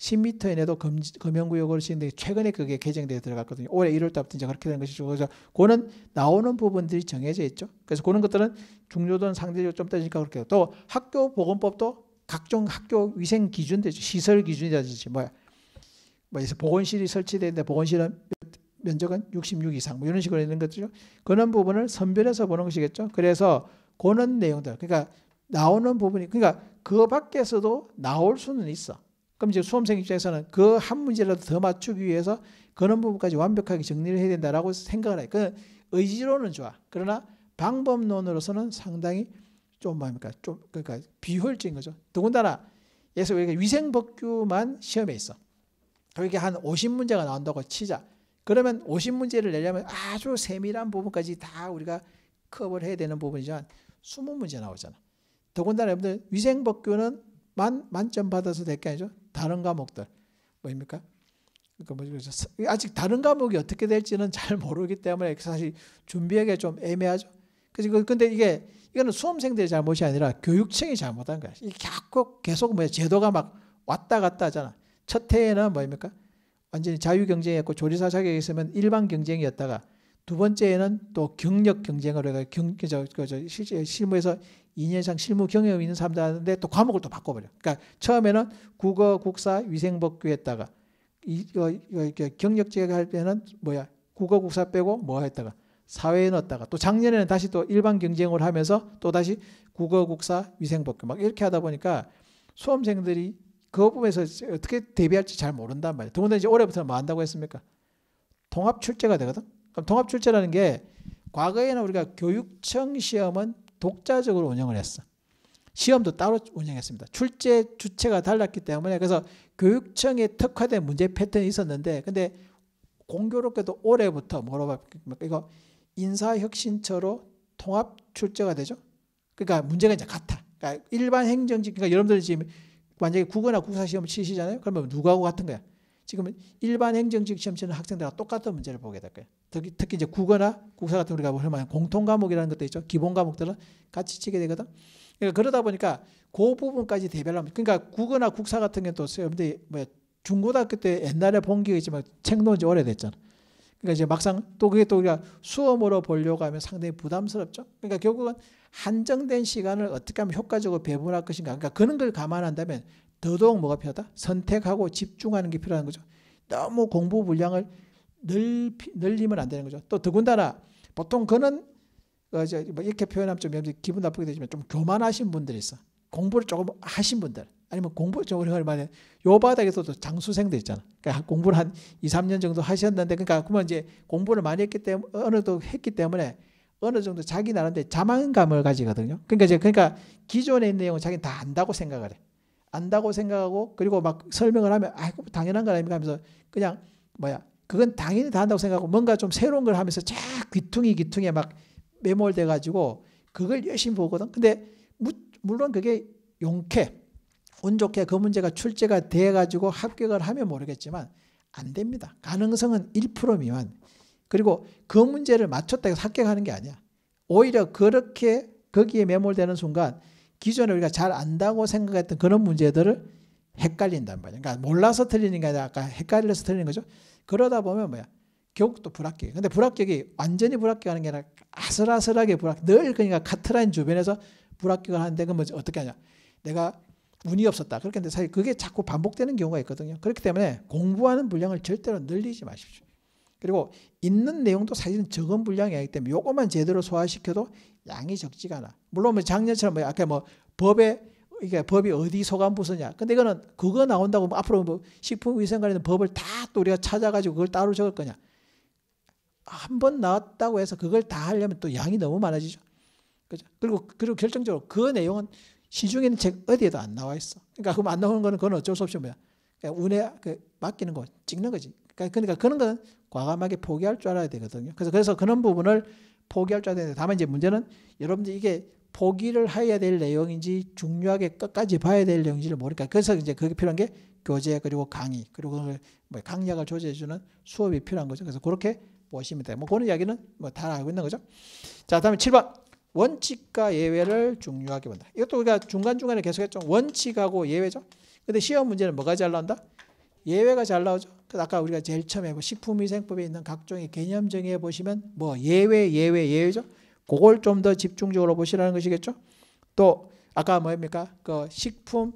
10m 이내도 검, 금연구역으로 시행되기 최근에 그게 개정되어 들어갔거든요. 올해 1월 달부터 이제 그렇게 된 것이죠. 그래서 그는 거 나오는 부분들이 정해져 있죠. 그래서 그런 것들은 중요도는 상대적으로 좀 떨어지니까 그렇게 또 학교 보건법도 각종 학교 위생 기준들이죠. 시설 기준이라든지 뭐야. 뭐 보건실이 설치되는데 보건실은 면적은 66 이상 뭐 이런 식으로 있는 것이죠. 그런 부분을 선별해서 보는 것이겠죠. 그래서 그런 내용들 그러니까 나오는 부분이 그러니까 그 밖에서도 나올 수는 있어. 그럼 이제 수험생 입장에서는 그 한 문제라도 더 맞추기 위해서 그런 부분까지 완벽하게 정리를 해야 된다라고 생각을 해요. 그 의지로는 좋아. 그러나 방법론으로서는 상당히 좀 뭡니까? 좀 그러니까 비효율적인 거죠. 더군다나 예서 우리가 위생 법규만 시험에 있어. 그게 한 50문제가 나온다고 치자. 그러면 50문제를 내려면 아주 세밀한 부분까지 다 우리가 커버를 해야 되는 부분이지만 20문제 나오잖아. 더군다나 여러분들 위생 법규는 만 만점 받아서 될게 아니죠. 다른 과목들 뭐니까그뭐 그러니까 아직 다른 과목이 어떻게 될지는 잘 모르기 때문에 사실 준비하기 좀 애매하죠. 그래서 근데 이게 이거는 수험생들의 잘못이 아니라 교육청이 잘못한 거야. 이꾸 계속 뭐 제도가 막 왔다 갔다 하잖아. 첫 해에는 뭐입니까? 완전히 자유 경쟁이었고 조리사 자격이 있으면 일반 경쟁이었다가 두 번째에는 또 경력 경쟁을 해가 경저 실제 실무에서 2년 이상 실무 경험이 있는 사람들 하는데 또 과목을 또 바꿔버려. 그러니까 처음에는 국어, 국사, 위생법규 했다가 이거, 어, 어, 이렇게경력제할 때는 뭐야 국어, 국사 빼고 뭐 했다가 사회에 넣었다가 또 작년에는 다시 또 일반 경쟁을 하면서 또 다시 국어, 국사, 위생법규 막 이렇게 하다 보니까 수험생들이 그 부분에서 어떻게 대비할지 잘 모른단 말이야. 더군다나 이제 올해부터 뭐 한다고 했습니까? 통합 출제가 되거든. 그럼 통합 출제라는 게 과거에는 우리가 교육청 시험은 독자적으로 운영을 했어. 시험도 따로 운영했습니다. 출제 주체가 달랐기 때문에 그래서 교육청에 특화된 문제 패턴이 있었는데 근데 공교롭게도 올해부터 뭐로 이거 인사혁신처로 통합 출제가 되죠. 그러니까 문제가 이제 같아. 그러니까 일반 행정직 그러니까 여러분들 지금 만약에 국어나 국사 시험 치시잖아요. 그러면 누구하고 같은 거야? 지금 일반 행정직 시험 치는 학생들과 똑같은 문제를 보게 될 거예요. 특히, 특히 이제 국어나 국사 같은 우리가 얼마나 공통 과목이라는 것도 있죠. 기본 과목들은 같이 치게 되거든. 그러니까 그러다 보니까 그 부분까지 대별하면 그러니까 국어나 국사 같은 게또 써요. 근데 뭐 중고등학교 때 옛날에 본 기억이 있지만 책 놓은 지 오래됐잖아. 그러니까 이제 막상 또 그게 또 우리가 수험으로 보려고 하면 상당히 부담스럽죠. 그러니까 결국은 한정된 시간을 어떻게 하면 효과적으로 배분할 것인가. 그러니까 그런 걸 감안한다면 더더욱 뭐가 필요하다? 선택하고 집중하는 게 필요한 거죠. 너무 공부 분량을 늘 늘리면 안 되는 거죠. 또 더군다나 보통 그는 저, 어, 뭐 이렇게 표현하면 좀 기분 나쁘게 되지만 좀 교만하신 분들이 있어. 공부를 조금 하신 분들. 아니면 공부 좀 얼마나 요 바닥에서도 장수생도 있잖아. 그러니까 공부를 한 2, 3년 정도 하셨는데 그러니까 그러면 이제 공부를 많이 했기 때문에 어느 정도 했기 때문에 어느 정도 자기 나름대로 자만감을 가지거든요. 그러니까 이제 그러니까 기존에 있는 내용을 자기는 다 안다고 생각을 해. 안다고 생각하고 그리고 막 설명을 하면 아이고 당연한 거 아닙니까 하면서 그냥 뭐야 그건 당연히 다 한다고 생각하고 뭔가 좀 새로운 걸 하면서 쫙 귀퉁이 귀퉁이에 막 매몰돼 가지고 그걸 열심히 보거든. 근데 무, 물론 그게 용케 운 좋게 그 문제가 출제가 돼 가지고 합격을 하면 모르겠지만 안 됩니다. 가능성은 1% 미만. 그리고 그 문제를 맞췄다 해서 합격하는 게 아니야. 오히려 그렇게 거기에 매몰되는 순간 기존에 우리가 잘 안다고 생각했던 그런 문제들을 헷갈린단 말이야. 그러니까 몰라서 틀리는 게 아니라 아까 헷갈려서 틀리는 거죠. 그러다 보면 뭐야? 교육도 불합격. 근데 불합격이 완전히 불합격하는 게 아니라 아슬아슬하게 불합격. 늘 그러니까 카트라인 주변에서 불합격을 하는데 그러면 어떻게 하냐? 내가 운이 없었다. 그렇게 했는데 사실 그게 자꾸 반복되는 경우가 있거든요. 그렇기 때문에 공부하는 분량을 절대로 늘리지 마십시오. 그리고 있는 내용도 사실은 적은 분량이 아니기 때문에 요것만 제대로 소화시켜도 양이 적지가 않아. 물론 뭐 작년처럼 뭐 아까 뭐 법에 이게 법이 어디 소관 부서냐. 근데 이거는 그거 나온다고 뭐 앞으로 뭐 식품위생 관는 법을 다 또 우리가 찾아가지고 그걸 따로 적을 거냐. 한 번 나왔다고 해서 그걸 다 하려면 또 양이 너무 많아지죠. 그죠? 그리고 그리고 결정적으로 그 내용은 시중에는 있책 어디에도 안 나와 있어. 그러니까 그럼 안 나오는 거는 그건 어쩔 수 없이 뭐야. 그러 운에 그 맡기는 거 찍는 거지. 그러니까, 그러니까 그런 건 과감하게 포기할 줄 알아야 되거든요. 그래서 그래서 그런 부분을 포기할 줄 알아야 되는데 다만 이제 문제는 여러분들 이게 포기를 해야 될 내용인지 중요하게 끝까지 봐야 될 내용인지를 모르니까 그래서 이제 그게 필요한 게 교재 그리고 강의 그리고 뭐 강약을 조제해주는 수업이 필요한 거죠. 그래서 그렇게 보시면 돼요. 뭐 그런 이야기는 뭐 다 알고 있는 거죠. 자 다음에 7번 원칙과 예외를 중요하게 본다. 이것도 우리가 중간중간에 계속했죠. 원칙하고 예외죠. 근데 시험 문제는 뭐가 잘 나온다? 예외가 잘 나오죠. 그 아까 우리가 제일 처음에 뭐 식품위생법에 있는 각종의 개념 정의해 보시면 뭐 예외, 예외, 예외죠. 그걸 좀 더 집중적으로 보시라는 것이겠죠. 또 아까 뭐입니까그 식품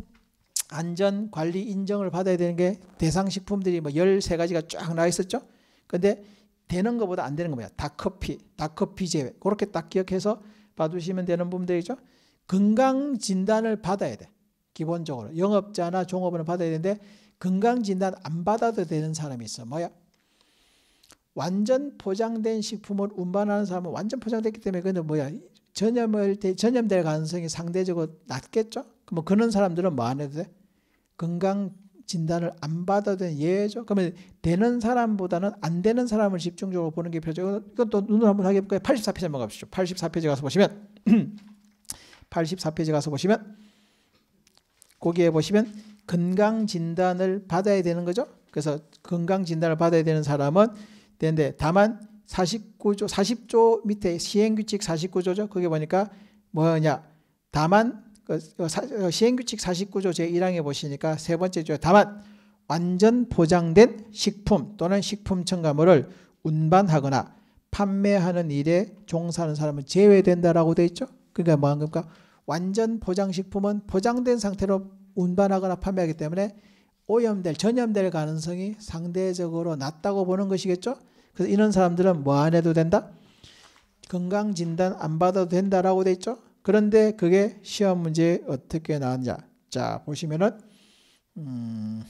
안전 관리 인정을 받아야 되는 게 대상 식품들이 뭐 13가지가 쫙 나 있었죠. 근데 되는 것보다 안 되는 겁니다. 다커피, 다커피 제외. 그렇게 딱 기억해서 봐주시면 되는 분들이죠 건강 진단을 받아야 돼. 기본적으로 영업자나 종업원을 받아야 되는데 건강 진단 안 받아도 되는 사람이 있어. 뭐야? 완전 포장된 식품을 운반하는 사람은 완전 포장됐기 때문에 근데 뭐야 전염을 전염될 가능성이 상대적으로 낮겠죠. 그럼 뭐 그런 사람들은 뭐안 해도 돼? 건강 진단을 안 받아도 되는 예외죠. 그러면 되는 사람보다는 안 되는 사람을 집중적으로 보는 게필죠 이건 또 눈으로 한번 하게 볼까요? 84페이지 한번 가보시죠. 84페이지 가서 보시면 84페이지 가서 보시면 거기에 보시면 건강 진단을 받아야 되는 거죠. 그래서 건강 진단을 받아야 되는 사람은 되는데 다만 49조 40조 밑에 시행규칙 49조죠. 그게 보니까 뭐냐 다만 그, 어, 어, 시행규칙 49조 제1항에 보시니까 세 번째 조 다만 완전 보장된 식품 또는 식품 첨가물을 운반하거나 판매하는 일에 종사하는 사람은 제외된다라고 돼 있죠. 그러니까 뭐한 겁니까? 완전 보장식품은 보장된 상태로 운반하거나 판매하기 때문에 오염될, 전염될 가능성이 상대적으로 낮다고 보는 것이겠죠? 그래서 이런 사람들은 뭐 안 해도 된다? 건강 진단 안 받아도 된다라고 돼 있죠? 그런데 그게 시험 문제에 어떻게 나왔냐? 자, 보시면은 음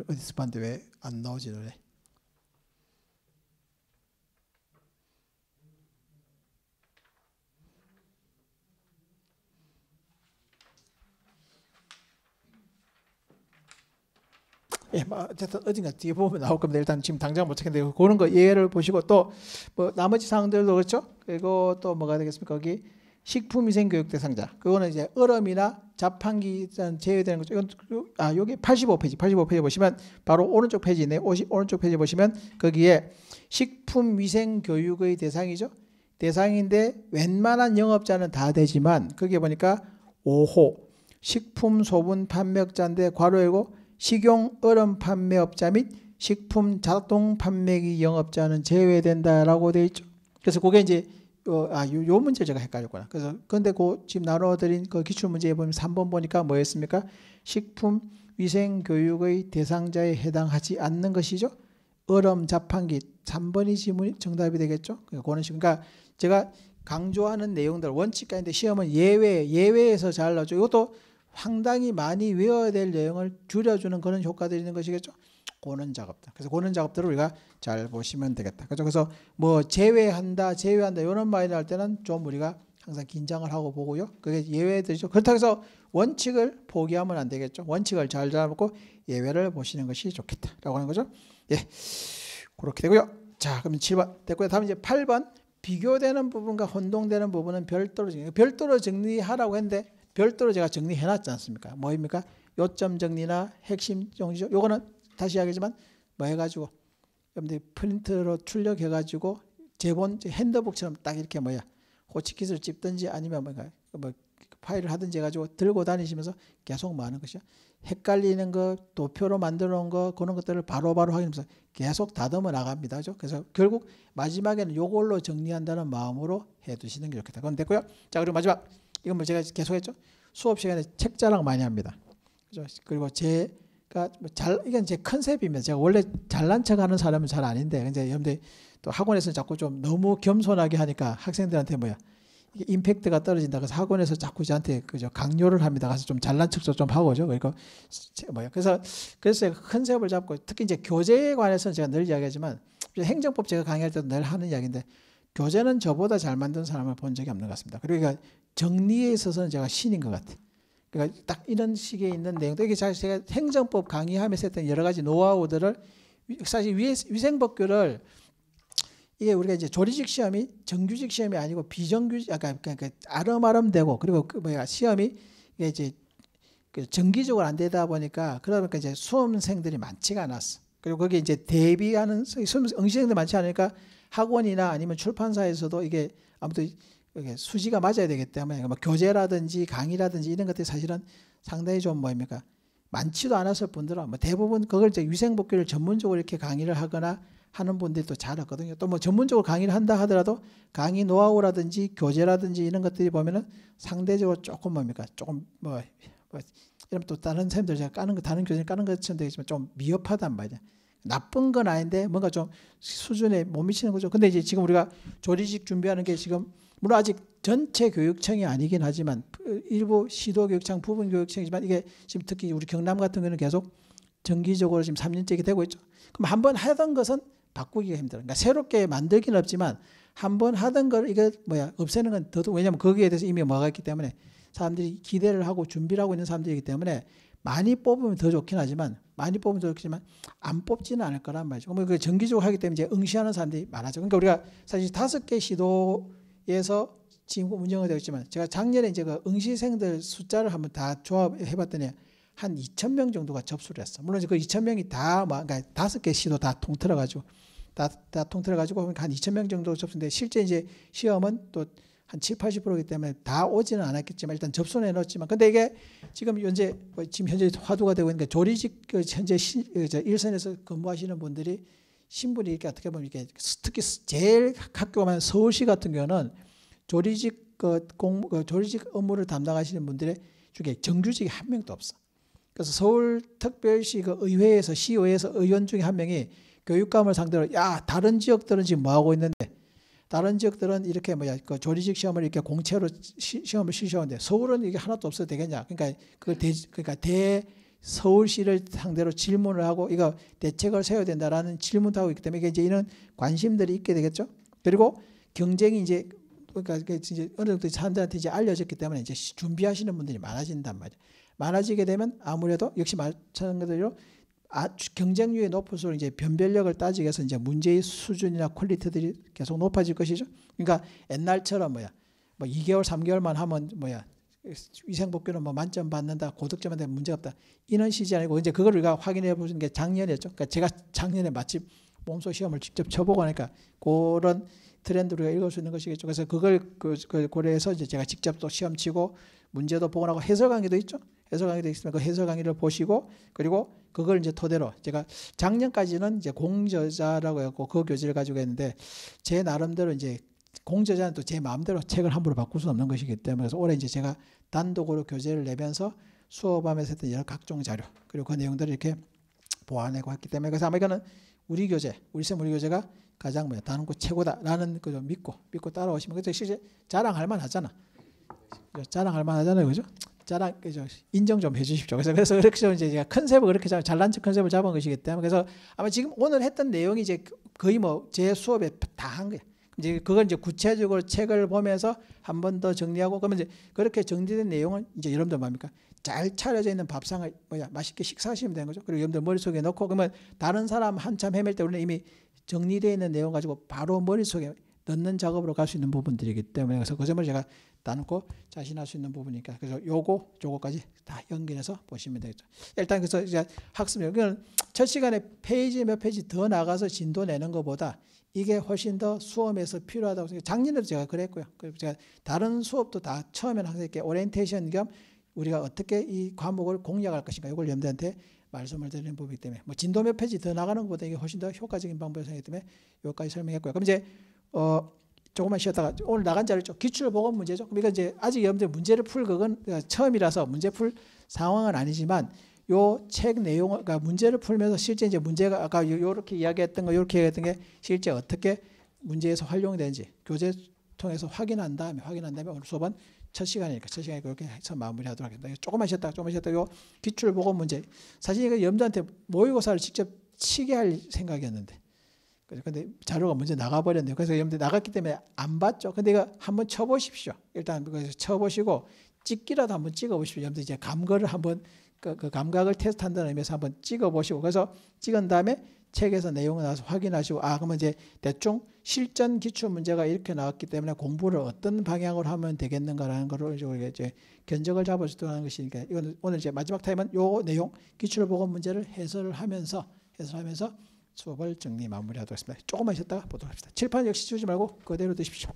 어 연습한데 왜 안 나오지 노래? 예, 어쨌든 어딘가 뒤에 보면 나올 겁니다. 일단 지금 당장 못 찾겠는데 그런 거 예를 보시고 또 뭐 나머지 사항들도 그렇죠. 그리고 또 뭐가 되겠습니까? 거기 식품위생 교육 대상자. 그거는 이제 얼음이나 자판기 제외되는 거죠. 이건 아 여기 85페이지, 85페이지 보시면 바로 오른쪽 페이지네. 오른쪽 페이지 보시면 거기에 식품위생 교육의 대상이죠. 대상인데 웬만한 영업자는 다 되지만 거기에 보니까 5호 식품 소분 판매업자인데 괄호 열고 식용 얼음 판매업자 및 식품 자동 판매기 영업자는 제외된다라고 돼 있죠. 그래서 그게 이제 어, 아, 요, 요, 문제 제가 헷갈렸구나. 그래서 근데 그 지금 나눠드린 그 기출 문제에 보면 3번 보니까 뭐였습니까? 식품 위생 교육의 대상자에 해당하지 않는 것이죠. 얼음 자판기 3번이 지문이 정답이 되겠죠. 그러니까 그런 식 그러니까 제가 강조하는 내용들 원칙가인데 시험은 예외 예외에서 잘라줘. 이것도 상당히 많이 외워야 될 내용을 줄여주는 그런 효과들이 있는 것이겠죠. 고는 작업들. 그래서 고는 작업들을 우리가 잘 보시면 되겠다. 그죠? 그래서 뭐 제외한다, 제외한다 이런 말이 나올 때는 좀 우리가 항상 긴장을 하고 보고요. 그게 예외들이죠. 그렇다고 해서 원칙을 포기하면 안 되겠죠. 원칙을 잘 잡고 예외를 보시는 것이 좋겠다라고 하는 거죠. 예. 그렇게 되고요. 자, 그럼 7번 됐고요. 다음 이제 8번 비교되는 부분과 혼동되는 부분은 별도로 정리. 별도로 정리하라고 했는데 별도로 제가 정리해 놨지 않습니까? 뭐입니까? 요점 정리나 핵심 정리죠. 요거는 다시 이야기하지만 뭐 해가지고 여러분들 프린트로 출력해가지고 제본 핸드북처럼 딱 이렇게 뭐야 호치키스를찍든지 아니면 뭔가 뭐 파일을 하든지 해가지고 들고 다니시면서 계속 많은 뭐 것이야. 헷갈리는 거, 도표로 만들어 놓은 거, 그런 것들을 바로바로 확인하면서 계속 다듬어 나갑니다. 그죠? 그래서 결국 마지막에는 요걸로 정리한다는 마음으로 해 두시는 게 좋겠다. 그건 됐고요. 자, 그리고 마지막. 이건 뭐 제가 계속 했죠? 수업 시간에 책자랑 많이 합니다. 그죠? 그리고 제 그러니까 뭐 잘 이건 제 컨셉입니다. 제가 원래 잘난 척하는 사람은 잘 아닌데 이제 여러분들 또 학원에서 자꾸 좀 너무 겸손하게 하니까 학생들한테 뭐야 이게 임팩트가 떨어진다. 그래서 학원에서 자꾸 저한테 그저 강요를 합니다. 가서 좀 잘난 척도 좀 하고죠. 그러니까 뭐야 그래서 그래서 컨셉을 잡고 특히 이제 교재에 관해서는 제가 늘 이야기하지만 행정법 제가 강의할 때도 늘 하는 이야기인데 교재는 저보다 잘 만든 사람을 본 적이 없는 것 같습니다. 그러니까 정리에 있어서는 제가 신인 것 같아요. 그러니까 딱 이런 식에 있는 내용도 이게 사실 제가 행정법 강의하면서 했던 여러 가지 노하우들을 사실 위생법규를 이게 우리가 이제 조리직 시험이 정규직 시험이 아니고 비정규직 아까 그러니까, 그러니까 아름아름 되고 그리고 그 뭐야 시험이 이게 이제 그 정기적으로 안 되다 보니까 그러니까 이제 수험생들이 많지가 않았어. 그리고 거기에 이제 대비하는 수험 응시생들 많지 않으니까 학원이나 아니면 출판사에서도 이게 아무튼 수지가 맞아야 되기 때문에 그러니까 뭐 교재라든지 강의라든지 이런 것들이 사실은 상당히 좀 뭐입니까 많지도 않았을 뿐더러 뭐 대부분 그걸 이제 위생복귀를 전문적으로 이렇게 강의를 하거나 하는 분들도 잘 하거든요. 또 뭐 전문적으로 강의를 한다 하더라도 강의 노하우라든지 교재라든지 이런 것들이 보면은 상대적으로 조금 뭡니까 조금 뭐, 뭐이런또 다른 선생님들 제가 까는 거 다른 교재를 까는 것처럼 되겠지만 좀 미흡하단 말이야. 나쁜 건 아닌데 뭔가 좀 수준에 못 미치는 거죠. 근데 이제 지금 우리가 조리직 준비하는 게 지금 물론 아직 전체 교육청이 아니긴 하지만 일부 시도교육청, 부분교육청이지만 이게 지금 특히 우리 경남 같은 경우는 계속 정기적으로 지금 3년째 되고 있죠. 그럼 한번 하던 것은 바꾸기가 힘들어. 그러니까 새롭게 만들기 없지만 한 번 하던 걸 이거 뭐야 없애는 건 더더 왜냐하면 거기에 대해서 이미 뭐가 있기 때문에 사람들이 기대를 하고 준비를 하고 있는 사람들이기 때문에 많이 뽑으면 더 좋긴 하지만 많이 뽑으면 더 좋지만 안 뽑지는 않을 거란 말이죠. 그 정기적으로 하기 때문에 이제 응시하는 사람들이 많아져. 그러니까 우리가 사실 다섯 개 시도 에서 지금 운영이 되고 있지만 제가 작년에 제가 그 응시생들 숫자를 한번 다 조합해 봤더니 한 2천 명 정도가 접수를 했어. 물론 그 2천 명이 다 뭐, 그러니까 다섯 개 시도 다 통틀어 가지고 다, 다 통틀어 가지고 보니한 2천 명 정도 접수인데 실제 이제 시험은 또 한 7, 80%이기 때문에 다 오지는 않았겠지만 일단 접수는 해놓지만 근데 이게 지금 현재 지금 현재 화두가 되고 있는 게 조리직 그 현재 시, 그 일선에서 근무하시는 분들이 신분이 이렇게 어떻게 보면 이렇게 특히 제일 학교만 서울시 같은 경우는 조리직 그 공, 그 조리직 업무를 담당하시는 분들의 중에 정규직이 한 명도 없어. 그래서 서울특별시 그 의회에서 시의회에서 의원 중에 한 명이 교육감을 상대로 야 다른 지역들은 지금 뭐 하고 있는데 다른 지역들은 이렇게 뭐야 그 조리직 시험을 이렇게 공채로 시, 시 험을 실시하는데 서울은 이게 하나도 없어도 되겠냐? 그러니까 그대 그러니까 대 서울시를 상대로 질문을 하고 이거 대책을 세워야 된다라는 질문도 하고 있기 때문에 이제 이런 관심들이 있게 되겠죠. 그리고 경쟁이 이제 그러니까 이제 어느 정도 사람들한테 이제 알려졌기 때문에 이제 준비하시는 분들이 많아진단 말이에 많아지게 되면 아무래도 역시 마찬가지로 아, 경쟁률이 높을수록 이제 변별력을 따지기 위해서 이제 문제의 수준이나 퀄리티들이 계속 높아질 것이죠. 그러니까 옛날처럼 뭐야, 뭐 2개월, 3개월만 하면 뭐야, 위생법규는뭐 만점 받는다, 고득점한테 문제가 없다. 이런 시지 아니고 이제 그걸 우리가 확인해 보는 게 작년이었죠. 그러니까 제가 작년에 마침 몸소 시험을 직접 쳐보고 하니까 그런 트렌드를 우리가 읽을 수 있는 것이겠죠. 그래서 그걸 그, 그 고려해서 이제 제가 직접 또 시험 치고 문제도 보고 나고 해설 강의도 있죠. 해설 강의도 있으면 그 해설 강의를 보시고 그리고 그걸 이제 토대로 제가 작년까지는 이제 공저자라고 해갖고 그 교재를 가지고 했는데 제 나름대로 이제 공저자는 또 제 마음대로 책을 함부로 바꿀 수 없는 것이기 때문에 그래서 올해 이제 제가 단독으로 교재를 내면서 수업하면서 했던 여러 각종 자료 그리고 그 내용들을 이렇게 보완하고 했기 때문에 그래서 아마 이거는 우리 교재 우리 쌤 우리 교재가 가장 뭐야 단고 최고다라는 그 좀 믿고 믿고 따라오시면 그때 실제 자랑할 만하잖아 자랑할 만하잖아요 그죠 자랑 그죠 인정 좀 해주십시오 그래서 그래서 그렇게 좀 이제 제가 컨셉을 그렇게 잡, 잘난 척 컨셉을 잡은 것이기 때문에 그래서 아마 지금 오늘 했던 내용이 이제 거의 뭐 제 수업에 다 한 거야. 이제 그걸 이제 구체적으로 책을 보면서 한 번 더 정리하고 그러면 이제 그렇게 정리된 내용은 이제 여러분들 뭡니까? 잘 차려져 있는 밥상을 뭐야 맛있게 식사하시면 되는 거죠. 그리고 여러분들 머릿속에 넣고 그러면 다른 사람 한참 헤맬 때 우리는 이미 정리되어 있는 내용 가지고 바로 머릿속에 넣는 작업으로 갈 수 있는 부분들이기 때문에 그래서 그 점을 제가 나누고 자신할 수 있는 부분이니까 그래서 요거 요거까지다 연결해서 보시면 되겠죠. 일단 그래서 이제 학습 력은첫 시간에 페이지 몇 페이지 더 나가서 진도 내는 것보다 이게 훨씬 더 수험에서 필요하다고 생각. 해요 작년에도 제가 그랬고요. 그리고 제가 다른 수업도 다 처음에는 항상 이렇게 오리엔테이션 겸 우리가 어떻게 이 과목을 공략할 것인가 이걸 염두한테 말씀을 드리는 법이기 때문에 뭐 진도 몇 페이지 더 나가는 것보다 이게 훨씬 더 효과적인 방법이 생기 때문에 여기까지 설명했고요. 그럼 이제 어 조금만 쉬었다가 오늘 나간 자를 좀 기출보건 문제죠. 그러니까 이제 아직 여러분들 문제를 풀 그건 그러니까 처음이라서 문제 풀 상황은 아니지만 요책 내용, 그러니까 문제를 풀면서 실제 이제 문제가 아까 이렇게 이야기했던 거, 이렇게 얘기했던 게 실제 어떻게 문제에서 활용되는지 교재 통해서 확인한 다음에 확인한 다음에 오늘 수업은 첫 시간이니까 첫 시간에 그렇게 해서 마무리하도록 하겠습니다. 조금만 쉬었다, 조금만 쉬었다. 요 기출 보고 문제. 사실 이거 염두한테 모의고사를 직접 치게 할 생각이었는데. 근데 자료가 먼저 나가버렸네요. 그래서 염두 나갔기 때문에 안 봤죠. 근데 이거 한번 쳐보십시오. 일단 그거 쳐보시고 찍기라도 한번 찍어보십시오. 염두 이제 감거를 한번 그, 그, 감각을 테스트한다는 의미에서 한번 찍어보시고 그래서 찍은 다음에 책에서 내용을 나서 확인하시고 아 그러면 이제 대충 실전 기출 문제가 이렇게 나왔기 때문에 공부를 어떤 방향으로 하면 되겠는가라는 것을 이제 견적을 잡아주도록 하는 것이니까 이건 오늘 이제 마지막 타임은 요 내용 기출 보고 문제를 해설을 하면서 해설하면서 수업을 정리 마무리하도록 하겠습니다. 조금만 쉬었다가 보도록 합시다. 칠판 역시 주지 말고 그대로 드십시오.